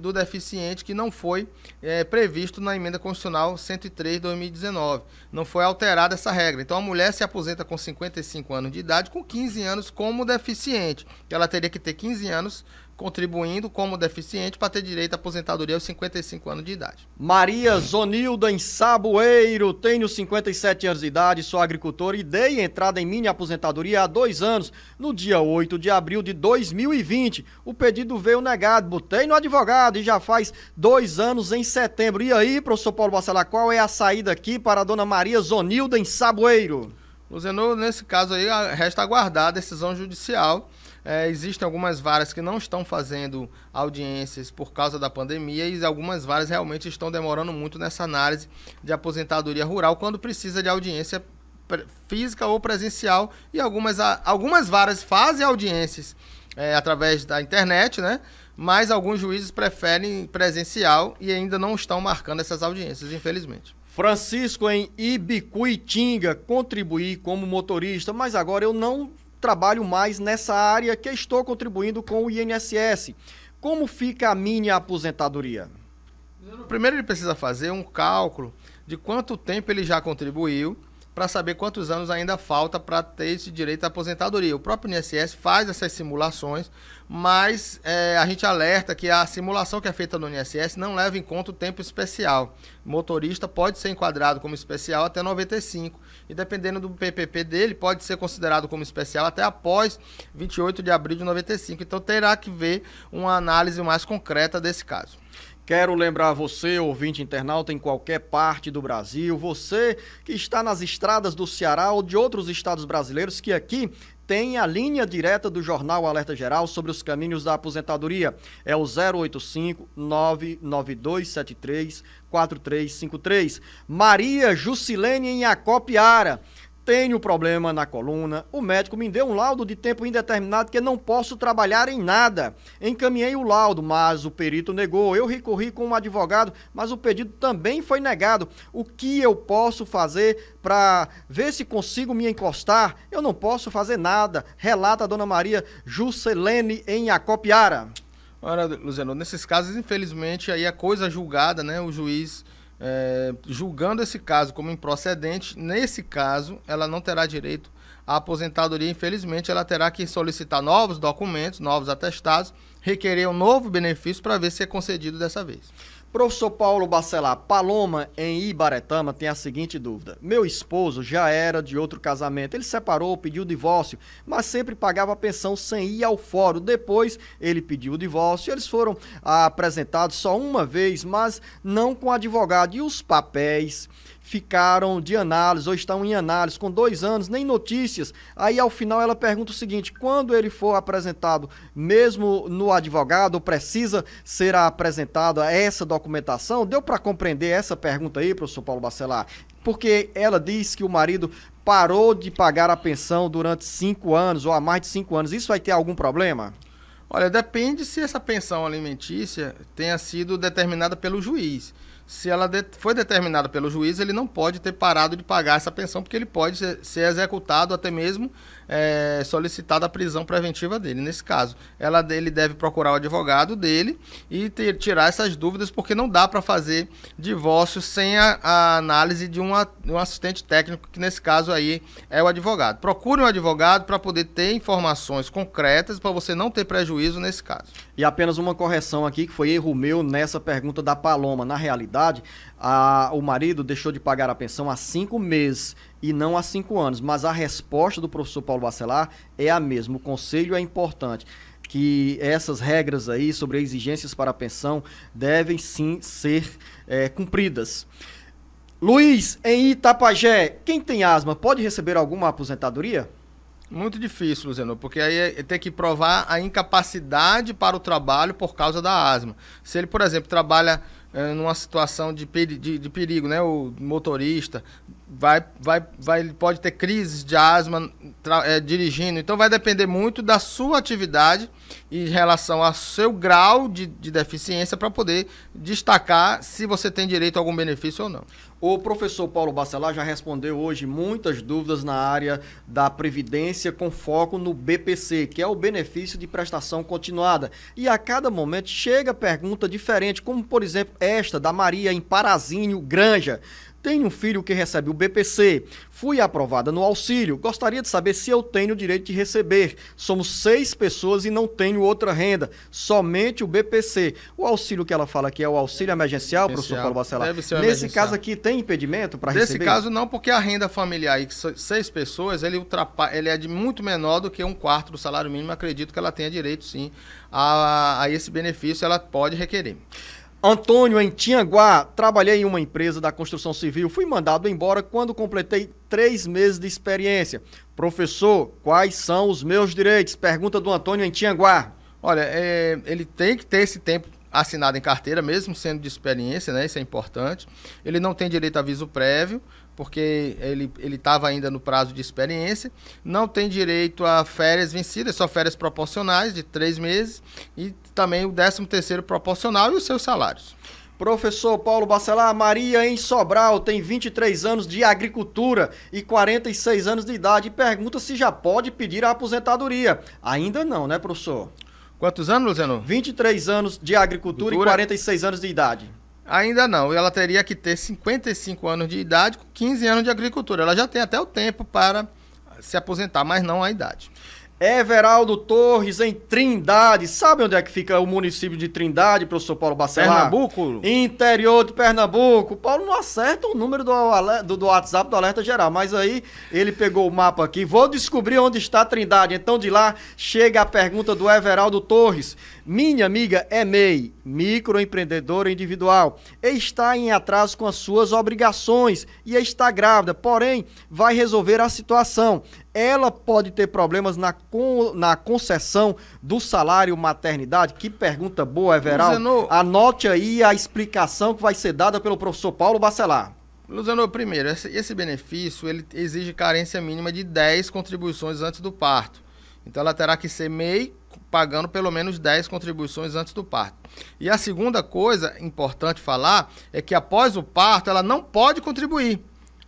do deficiente que não foi é, previsto na emenda constitucional 103 de 2019. Não foi alterada essa regra. Então a mulher se aposenta com 55 anos de idade, com 15 anos como deficiente. Ela teria que ter 15 anos contribuindo como deficiente para ter direito à aposentadoria aos 55 anos de idade. Maria Zonilda em Saboeiro, tenho 57 anos de idade, sou agricultora e dei entrada em minha aposentadoria há dois anos, no dia 8 de abril de 2020. O pedido veio negado, botei no advogado e já faz dois anos em setembro. E aí, professor Paulo Bacelar, qual é a saída aqui para a dona Maria Zonilda em Saboeiro? Luzenor, nesse caso aí, resta aguardar a decisão judicial é, existem algumas varas que não estão fazendo audiências por causa da pandemia e algumas varas realmente estão demorando muito nessa análise de aposentadoria rural quando precisa de audiência física ou presencial e algumas, algumas varas fazem audiências é, através da internet, né? Mas alguns juízes preferem presencial e ainda não estão marcando essas audiências, infelizmente. Francisco em Ibicuitinga contribuí como motorista, mas agora eu não trabalho mais nessa área que estou contribuindo com o INSS. Como fica a minha aposentadoria? Primeiro ele precisa fazer um cálculo de quanto tempo ele já contribuiu para saber quantos anos ainda falta para ter esse direito à aposentadoria. O próprio INSS faz essas simulações, mas é, a gente alerta que a simulação que é feita no INSS não leva em conta o tempo especial. O motorista pode ser enquadrado como especial até 95 e dependendo do PPP dele, pode ser considerado como especial até após 28 de abril de 95. Então terá que ver uma análise mais concreta desse caso. Quero lembrar você, ouvinte internauta em qualquer parte do Brasil, você que está nas estradas do Ceará ou de outros estados brasileiros, que aqui tem a linha direta do Jornal Alerta Geral sobre os caminhos da aposentadoria. É o 085 99273 4353. Maria Jusilene em Acopiara. Tenho problema na coluna. O médico me deu um laudo de tempo indeterminado que não posso trabalhar em nada. Encaminhei o laudo, mas o perito negou. Eu recorri com um advogado, mas o pedido também foi negado. O que eu posso fazer para ver se consigo me encostar? Eu não posso fazer nada, relata a dona Maria Juscelene em Acopiara. Ora, Luziano, nesses casos, infelizmente, aí a é coisa julgada, né? O juiz é, julgando esse caso como improcedente, nesse caso ela não terá direito à aposentadoria. Infelizmente, ela terá que solicitar novos documentos, novos atestados, requerer um novo benefício para ver se é concedido dessa vez. Professor Paulo Bacelar, Paloma, em Ibaretama, tem a seguinte dúvida. Meu esposo já era de outro casamento. Ele separou, pediu divórcio, mas sempre pagava a pensão sem ir ao fórum. Depois, ele pediu o divórcio. Eles foram apresentados só uma vez, mas não com advogado. E os papéis ficaram de análise ou estão em análise com dois anos, nem notícias. Aí ao final ela pergunta o seguinte: quando ele for apresentado, mesmo no advogado, precisa ser apresentada essa documentação? Deu para compreender essa pergunta aí, professor Paulo Bacelar? Porque ela diz que o marido parou de pagar a pensão durante cinco anos ou há mais de cinco anos. Isso vai ter algum problema? Olha, depende se essa pensão alimentícia tenha sido determinada pelo juiz se ela de, foi determinada pelo juiz, ele não pode ter parado de pagar essa pensão, porque ele pode ser, ser executado até mesmo é, solicitada a prisão preventiva dele. Nesse caso, ela, ele deve procurar o advogado dele e ter, tirar essas dúvidas, porque não dá para fazer divórcio sem a, a análise de, uma, de um assistente técnico, que nesse caso aí é o advogado. Procure um advogado para poder ter informações concretas para você não ter prejuízo nesse caso. E apenas uma correção aqui, que foi erro meu nessa pergunta da Paloma. Na realidade, a, o marido deixou de pagar a pensão há cinco meses e não há cinco anos. Mas a resposta do professor Paulo Bacelar é a mesma. O conselho é importante que essas regras aí sobre exigências para a pensão devem sim ser é, cumpridas. Luiz, em Itapajé, quem tem asma pode receber alguma aposentadoria? Muito difícil, Luciano, porque aí é, tem que provar a incapacidade para o trabalho por causa da asma. Se ele, por exemplo, trabalha eh, numa situação de, peri de, de perigo, né? O motorista, vai, vai, vai, ele pode ter crises de asma é, dirigindo. Então vai depender muito da sua atividade em relação ao seu grau de, de deficiência para poder destacar se você tem direito a algum benefício ou não. O professor Paulo Bacelar já respondeu hoje muitas dúvidas na área da previdência com foco no BPC, que é o benefício de prestação continuada. E a cada momento chega pergunta diferente, como por exemplo esta da Maria em Parazinho Granja. Tenho um filho que recebe o BPC. Fui aprovada no auxílio. Gostaria de saber se eu tenho o direito de receber. Somos seis pessoas e não tenho outra renda. Somente o BPC. O auxílio que ela fala aqui é o auxílio emergencial, emergencial. professor Paulo Bacelar. Nesse caso aqui, tem impedimento para receber? Nesse caso, não, porque a renda familiar seis pessoas, ele, ultrapa... ele é de muito menor do que um quarto do salário mínimo. Acredito que ela tenha direito, sim, a, a esse benefício. Ela pode requerer. Antônio, em Tianguá, trabalhei em uma empresa da construção civil. Fui mandado embora quando completei três meses de experiência. Professor, quais são os meus direitos? Pergunta do Antônio em Tianguá. Olha, é, ele tem que ter esse tempo assinado em carteira, mesmo sendo de experiência, né? Isso é importante. Ele não tem direito a aviso prévio, porque ele estava ainda no prazo de experiência, não tem direito a férias vencidas, só férias proporcionais de três meses e também o 13 terceiro proporcional e os seus salários. Professor Paulo Bacelar, Maria em Sobral tem 23 anos de agricultura e 46 anos de idade e pergunta se já pode pedir a aposentadoria. Ainda não, né, professor? Quantos anos, Luciano? 23 anos de agricultura e 46 anos de idade. Ainda não. Ela teria que ter 55 anos de idade com 15 anos de agricultura. Ela já tem até o tempo para se aposentar, mas não a idade. Everaldo Torres, em Trindade. Sabe onde é que fica o município de Trindade, professor Paulo Bacelar? Pernambuco? Interior de Pernambuco. O Paulo não acerta o número do, do, do, WhatsApp do Alerta Geral, mas aí ele pegou o mapa aqui. Vou descobrir onde está Trindade. Então de lá chega a pergunta do Everaldo Torres. Minha amiga é MEI, microempreendedora individual, está em atraso com as suas obrigações e está grávida, porém vai resolver a situação ela pode ter problemas na, con, na concessão do salário maternidade? Que pergunta boa, Everal. Luziano... Anote aí a explicação que vai ser dada pelo professor Paulo Bacelar. Luzano, primeiro, esse, esse benefício ele exige carência mínima de 10 contribuições antes do parto. Então ela terá que ser MEI pagando pelo menos 10 contribuições antes do parto. E a segunda coisa importante falar é que após o parto ela não pode contribuir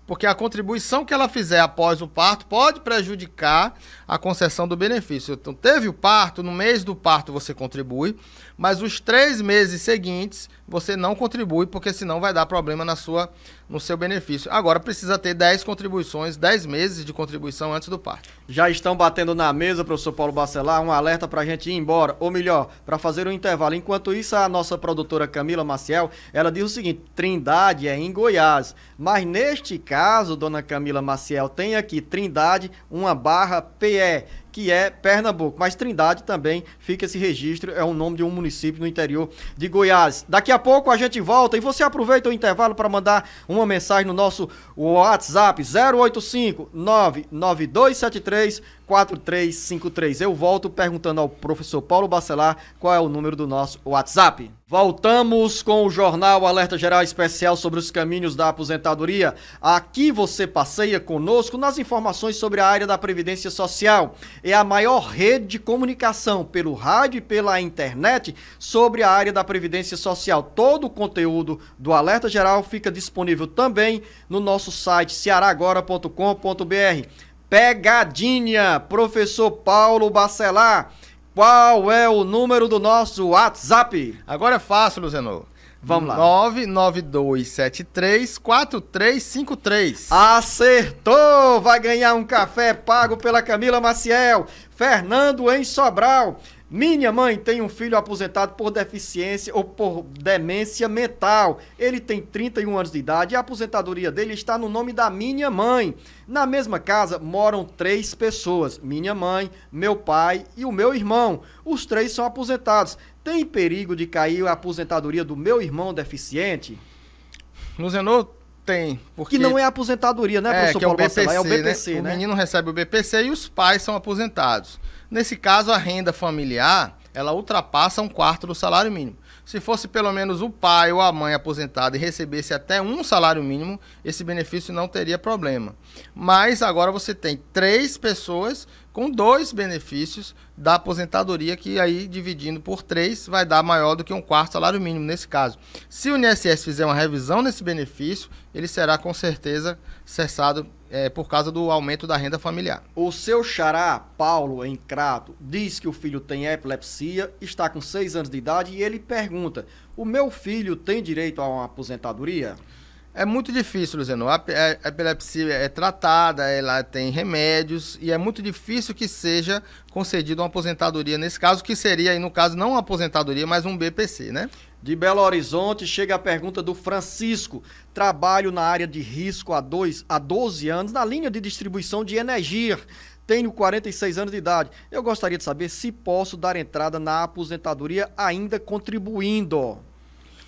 porque a contribuição que ela fizer após o parto pode prejudicar a concessão do benefício. Então, teve o parto, no mês do parto você contribui, mas os três meses seguintes você não contribui, porque senão vai dar problema na sua no seu benefício. Agora precisa ter 10 contribuições, 10 meses de contribuição antes do parto. Já estão batendo na mesa, professor Paulo Bacelar, um alerta para a gente ir embora, ou melhor, para fazer um intervalo. Enquanto isso, a nossa produtora Camila Maciel, ela diz o seguinte, Trindade é em Goiás, mas neste caso, dona Camila Maciel, tem aqui Trindade, uma barra PE, que é Pernambuco. Mas Trindade também fica esse registro, é o nome de um município no interior de Goiás. Daqui a pouco a gente volta e você aproveita o intervalo para mandar uma mensagem no nosso WhatsApp 085 99273 4353. Eu volto perguntando ao professor Paulo Bacelar qual é o número do nosso WhatsApp. Voltamos com o jornal Alerta Geral Especial sobre os caminhos da aposentadoria. Aqui você passeia conosco nas informações sobre a área da previdência social. É a maior rede de comunicação pelo rádio e pela internet sobre a área da previdência social. Todo o conteúdo do Alerta Geral fica disponível também no nosso site cearagora.com.br. Pegadinha, professor Paulo Bacelar. Qual é o número do nosso WhatsApp? Agora é fácil, Luzenor. Vamos lá. 992734353. Acertou! Vai ganhar um café pago pela Camila Maciel. Fernando em Sobral. Minha mãe tem um filho aposentado por deficiência ou por demência mental. Ele tem 31 anos de idade e a aposentadoria dele está no nome da minha mãe. Na mesma casa moram três pessoas: minha mãe, meu pai e o meu irmão. Os três são aposentados. Tem perigo de cair a aposentadoria do meu irmão deficiente? Luzenor, tem. Porque... Que não é aposentadoria, né, é, professor que é o Paulo BPC, Bacelar, É o BPC, né? né? O menino recebe o BPC e os pais são aposentados. Nesse caso, a renda familiar ela ultrapassa um quarto do salário mínimo. Se fosse pelo menos o pai ou a mãe aposentado e recebesse até um salário mínimo, esse benefício não teria problema. Mas agora você tem três pessoas com dois benefícios da aposentadoria, que aí dividindo por três vai dar maior do que um quarto salário mínimo nesse caso. Se o INSS fizer uma revisão nesse benefício, ele será com certeza cessado é, por causa do aumento da renda familiar. O seu xará, Paulo em Crato diz que o filho tem epilepsia, está com 6 anos de idade e ele pergunta: o meu filho tem direito a uma aposentadoria? É muito difícil, Luciano. É, a epilepsia é tratada, ela tem remédios e é muito difícil que seja concedida uma aposentadoria nesse caso, que seria aí no caso não uma aposentadoria, mas um BPC, né? De Belo Horizonte chega a pergunta do Francisco. Trabalho na área de risco há, dois, há 12 anos na linha de distribuição de energia. Tenho 46 anos de idade. Eu gostaria de saber se posso dar entrada na aposentadoria ainda contribuindo.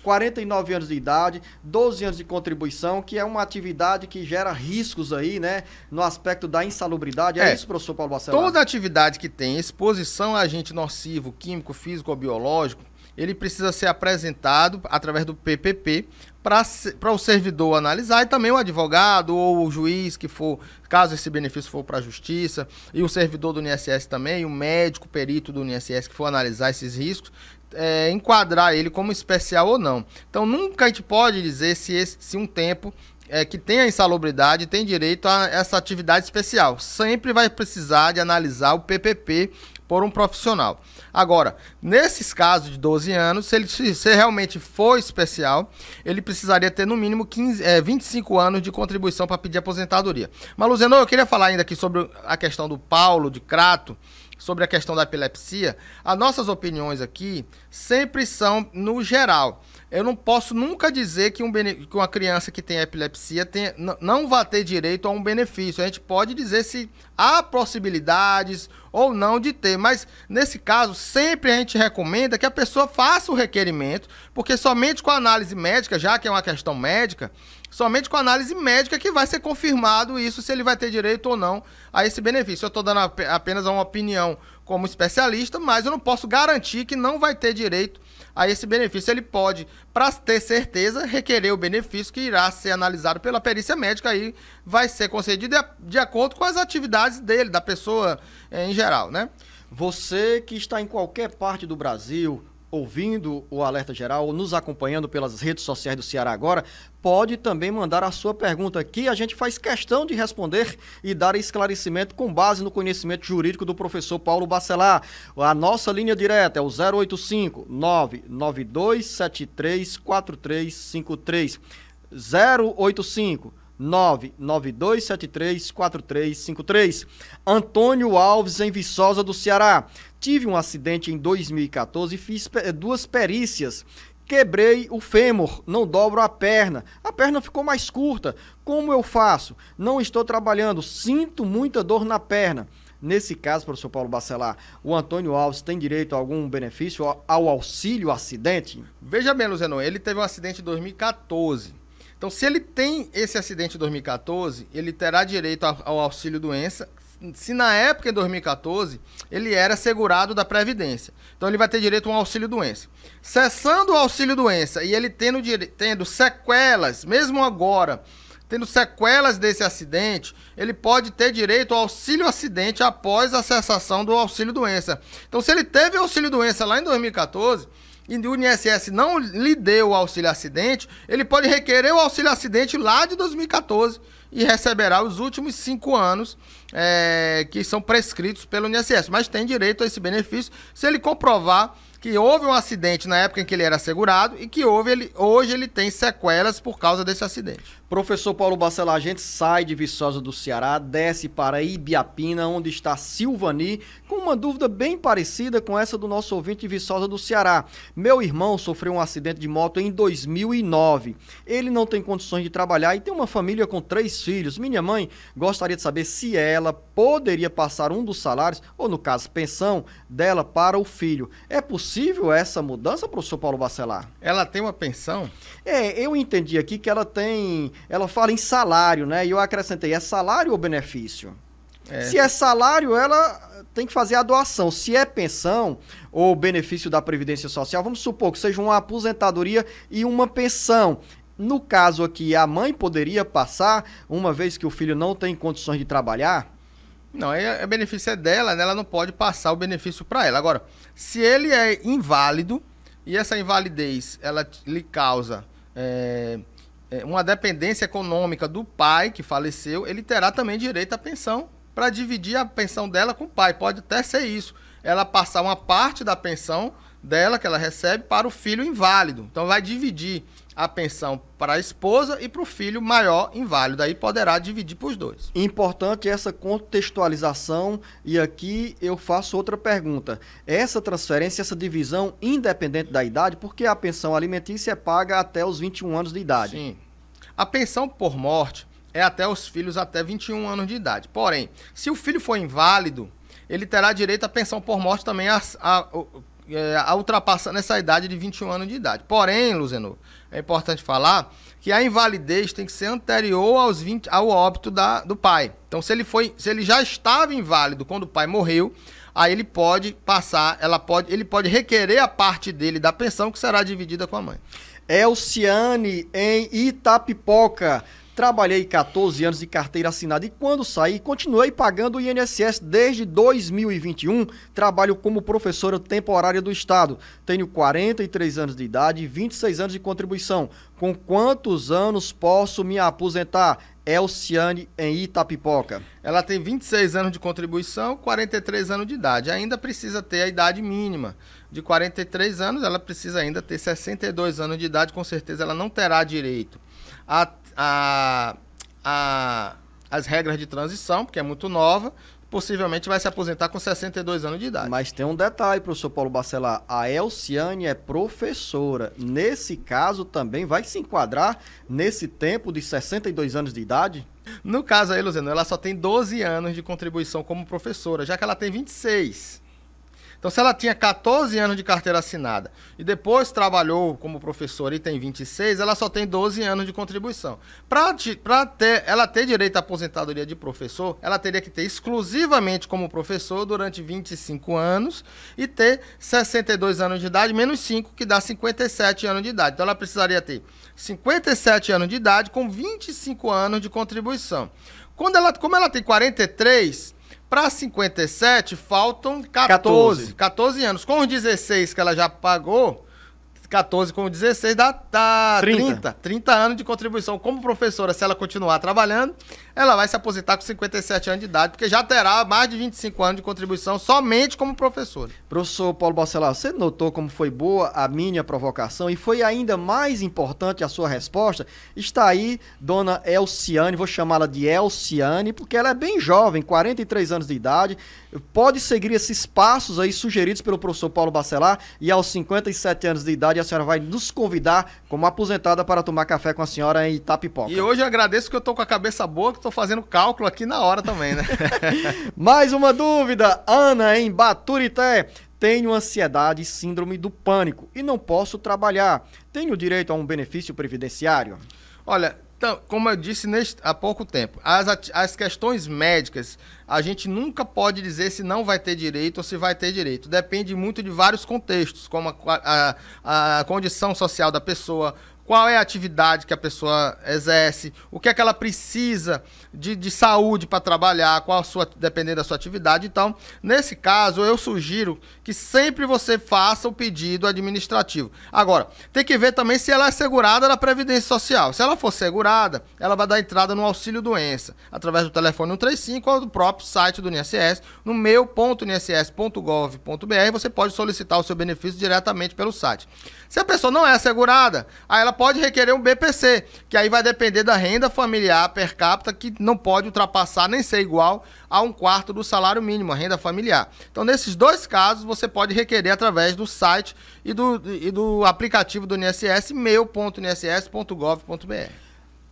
49 anos de idade, 12 anos de contribuição, que é uma atividade que gera riscos aí, né? No aspecto da insalubridade. É, é isso, professor Paulo Bacelar? Toda atividade que tem exposição a agente nocivo, químico, físico ou biológico, ele precisa ser apresentado através do PPP para o servidor analisar e também o advogado ou o juiz que for, caso esse benefício for para a justiça, e o servidor do INSS também, o médico perito do INSS que for analisar esses riscos é, enquadrar ele como especial ou não. Então nunca a gente pode dizer se, esse, se um tempo é, que tem a insalubridade tem direito a essa atividade especial. Sempre vai precisar de analisar o PPP por um profissional. Agora, nesses casos de 12 anos, se ele se realmente for especial, ele precisaria ter no mínimo 15, é, 25 anos de contribuição para pedir aposentadoria. Mas, Luzeno, eu queria falar ainda aqui sobre a questão do Paulo de Crato sobre a questão da epilepsia, as nossas opiniões aqui sempre são no geral. Eu não posso nunca dizer que, um que uma criança que tem epilepsia tem, não vai ter direito a um benefício. A gente pode dizer se há possibilidades ou não de ter, mas nesse caso sempre a gente recomenda que a pessoa faça o requerimento, porque somente com a análise médica, já que é uma questão médica, Somente com análise médica que vai ser confirmado isso, se ele vai ter direito ou não a esse benefício. Eu estou dando apenas uma opinião como especialista, mas eu não posso garantir que não vai ter direito a esse benefício. Ele pode, para ter certeza, requerer o benefício que irá ser analisado pela perícia médica e vai ser concedido de acordo com as atividades dele, da pessoa eh, em geral, né? Você que está em qualquer parte do Brasil, ouvindo o Alerta Geral ou nos acompanhando pelas redes sociais do Ceará Agora, pode também mandar a sua pergunta aqui. A gente faz questão de responder e dar esclarecimento com base no conhecimento jurídico do professor Paulo Bacelar. A nossa linha direta é o 085 4353. 085 992734353. Antônio Alves em Viçosa do Ceará. Tive um acidente em 2014 e fiz duas perícias. Quebrei o fêmur, não dobro a perna. A perna ficou mais curta. Como eu faço? Não estou trabalhando, sinto muita dor na perna. Nesse caso, professor Paulo Bacelar, o Antônio Alves tem direito a algum benefício ao auxílio acidente? Veja bem, Luzeno, ele teve um acidente em 2014. Então, se ele tem esse acidente em 2014, ele terá direito ao auxílio doença se na época, em 2014, ele era segurado da Previdência. Então ele vai ter direito a um auxílio-doença. Cessando o auxílio-doença e ele tendo, tendo sequelas, mesmo agora, tendo sequelas desse acidente, ele pode ter direito ao auxílio-acidente após a cessação do auxílio-doença. Então se ele teve auxílio-doença lá em 2014 e o INSS não lhe deu o auxílio acidente, ele pode requerer o auxílio acidente lá de 2014 e receberá os últimos cinco anos é, que são prescritos pelo INSS, mas tem direito a esse benefício se ele comprovar que houve um acidente na época em que ele era segurado e que houve ele, hoje ele tem sequelas por causa desse acidente. Professor Paulo Bacelar, a gente sai de Viçosa do Ceará, desce para Ibiapina, onde está Silvani, com uma dúvida bem parecida com essa do nosso ouvinte de Viçosa do Ceará. Meu irmão sofreu um acidente de moto em 2009. Ele não tem condições de trabalhar e tem uma família com três filhos. Minha mãe gostaria de saber se ela poderia passar um dos salários, ou no caso, pensão, dela para o filho. É possível essa mudança, professor Paulo Bacelar? Ela tem uma pensão? É, eu entendi aqui que ela tem ela fala em salário, né? E eu acrescentei, é salário ou benefício? É. Se é salário, ela tem que fazer a doação. Se é pensão ou benefício da Previdência Social, vamos supor que seja uma aposentadoria e uma pensão. No caso aqui, a mãe poderia passar, uma vez que o filho não tem condições de trabalhar? Não, é, é benefício é dela, né? ela não pode passar o benefício para ela. Agora, se ele é inválido e essa invalidez ela lhe causa é, é, uma dependência econômica do pai que faleceu, ele terá também direito à pensão para dividir a pensão dela com o pai. Pode até ser isso. Ela passar uma parte da pensão dela que ela recebe para o filho inválido. Então vai dividir a pensão para a esposa e para o filho maior inválido. Aí poderá dividir para os dois. Importante essa contextualização. E aqui eu faço outra pergunta. Essa transferência, essa divisão, independente da idade, porque a pensão alimentícia é paga até os 21 anos de idade. Sim. A pensão por morte é até os filhos até 21 anos de idade. Porém, se o filho for inválido, ele terá direito à pensão por morte também a, a, é, a ultrapassando essa idade de 21 anos de idade. Porém, Luzeno, é importante falar que a invalidez tem que ser anterior aos 20, ao óbito da, do pai. Então, se ele foi, se ele já estava inválido quando o pai morreu, aí ele pode passar, ela pode, ele pode requerer a parte dele da pensão que será dividida com a mãe. Elciane é em Itapipoca. Trabalhei 14 anos de carteira assinada e quando saí, continuei pagando o INSS desde 2021. Trabalho como professora temporária do Estado. Tenho 43 anos de idade e 26 anos de contribuição. Com quantos anos posso me aposentar? Elciane em Itapipoca. Ela tem 26 anos de contribuição, 43 anos de idade. Ainda precisa ter a idade mínima. De 43 anos, ela precisa ainda ter 62 anos de idade, com certeza ela não terá direito a a, a, as regras de transição, porque é muito nova, possivelmente vai se aposentar com 62 anos de idade. Mas tem um detalhe, professor Paulo Bacelar, a Elciane é professora. Nesse caso também vai se enquadrar nesse tempo de 62 anos de idade? No caso aí, Luzeno, ela só tem 12 anos de contribuição como professora, já que ela tem 26. Então, se ela tinha 14 anos de carteira assinada e depois trabalhou como professora e tem 26, ela só tem 12 anos de contribuição. Para ter, ela ter direito à aposentadoria de professor, ela teria que ter exclusivamente como professor durante 25 anos e ter 62 anos de idade, menos 5, que dá 57 anos de idade. Então, ela precisaria ter 57 anos de idade com 25 anos de contribuição. Quando ela, como ela tem 43, para 57, faltam 14, 14. 14 anos. Com os 16 que ela já pagou, 14 com 16 dá, dá 30. 30. 30 anos de contribuição como professora. Se ela continuar trabalhando, ela vai se aposentar com 57 anos de idade, porque já terá mais de 25 anos de contribuição somente como professora. Professor Paulo Bacelar, você notou como foi boa a minha provocação e foi ainda mais importante a sua resposta? Está aí dona Elciane, vou chamá-la de Elciane, porque ela é bem jovem, 43 anos de idade, pode seguir esses passos aí sugeridos pelo professor Paulo Bacelar e aos 57 anos de idade a senhora vai nos convidar como aposentada para tomar café com a senhora em Itapipoca. E hoje eu agradeço que eu tô com a cabeça boa, que tô fazendo cálculo aqui na hora também, né? *laughs* Mais uma dúvida, Ana em Baturité. Tenho ansiedade e síndrome do pânico e não posso trabalhar. Tenho direito a um benefício previdenciário? Olha, então, como eu disse neste, há pouco tempo, as, as questões médicas, a gente nunca pode dizer se não vai ter direito ou se vai ter direito. Depende muito de vários contextos, como a, a, a condição social da pessoa, qual é a atividade que a pessoa exerce, o que é que ela precisa de, de saúde para trabalhar, qual a sua, dependendo da sua atividade. Então, nesse caso, eu sugiro que sempre você faça o pedido administrativo. Agora, tem que ver também se ela é segurada da Previdência Social. Se ela for segurada, ela vai dar entrada no auxílio doença, através do telefone 135 ou do próprio site do INSS, no meu.inss.gov.br, você pode solicitar o seu benefício diretamente pelo site. Se a pessoa não é assegurada, aí ela pode requerer um BPC, que aí vai depender da renda familiar per capita, que não pode ultrapassar nem ser igual a um quarto do salário mínimo, a renda familiar. Então, nesses dois casos, você pode requerer através do site e do, e do aplicativo do INSS, meu.inss.gov.br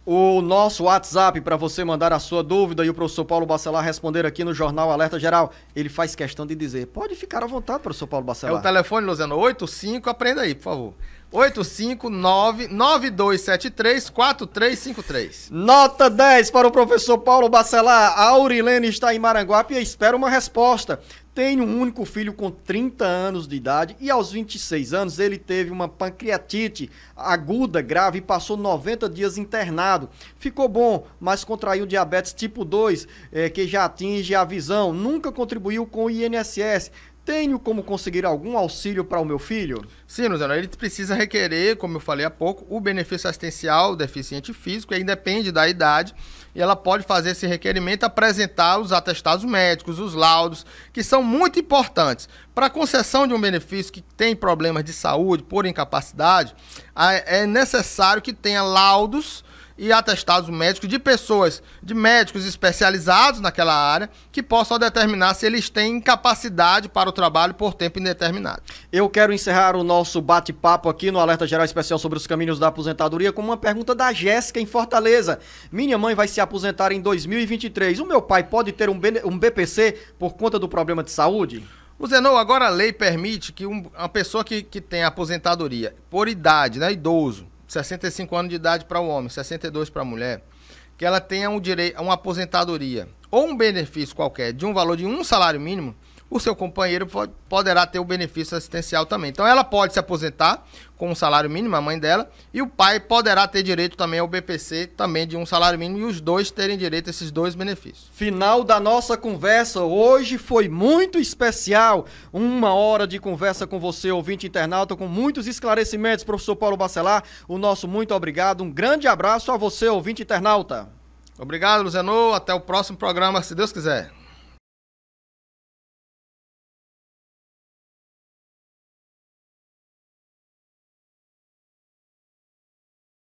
o nosso WhatsApp para você mandar a sua dúvida e o professor Paulo Bacelar responder aqui no Jornal Alerta Geral. Ele faz questão de dizer. Pode ficar à vontade, professor Paulo Bacelar. É o telefone, Luziano, 85, aprenda aí, por favor. 859-9273-4353. Nota 10 para o professor Paulo Bacelar. A Aurilene está em Maranguape e espera uma resposta. Tem um único filho com 30 anos de idade e aos 26 anos ele teve uma pancreatite aguda grave e passou 90 dias internado. Ficou bom, mas contraiu diabetes tipo 2, eh, que já atinge a visão. Nunca contribuiu com o INSS tenho como conseguir algum auxílio para o meu filho? Sim, Luciano, ele precisa requerer, como eu falei há pouco, o benefício assistencial deficiente físico, e depende da idade, e ela pode fazer esse requerimento, apresentar os atestados médicos, os laudos, que são muito importantes. Para a concessão de um benefício que tem problemas de saúde por incapacidade, é necessário que tenha laudos e atestados médicos de pessoas, de médicos especializados naquela área, que possam determinar se eles têm incapacidade para o trabalho por tempo indeterminado. Eu quero encerrar o nosso bate-papo aqui no Alerta Geral Especial sobre os caminhos da aposentadoria com uma pergunta da Jéssica em Fortaleza. Minha mãe vai se aposentar em 2023. O meu pai pode ter um, B, um BPC por conta do problema de saúde? O Zenon, agora a lei permite que um, uma pessoa que, que tem aposentadoria por idade, né, idoso, 65 anos de idade para o homem, 62 para a mulher, que ela tenha um direito, uma aposentadoria ou um benefício qualquer de um valor de um salário mínimo, o seu companheiro poderá ter o benefício assistencial também. Então ela pode se aposentar com um salário mínimo, a mãe dela, e o pai poderá ter direito também ao BPC, também de um salário mínimo, e os dois terem direito a esses dois benefícios. Final da nossa conversa. Hoje foi muito especial. Uma hora de conversa com você, ouvinte internauta, com muitos esclarecimentos, professor Paulo Bacelar. O nosso muito obrigado. Um grande abraço a você, ouvinte internauta. Obrigado, Luzeno. Até o próximo programa, se Deus quiser.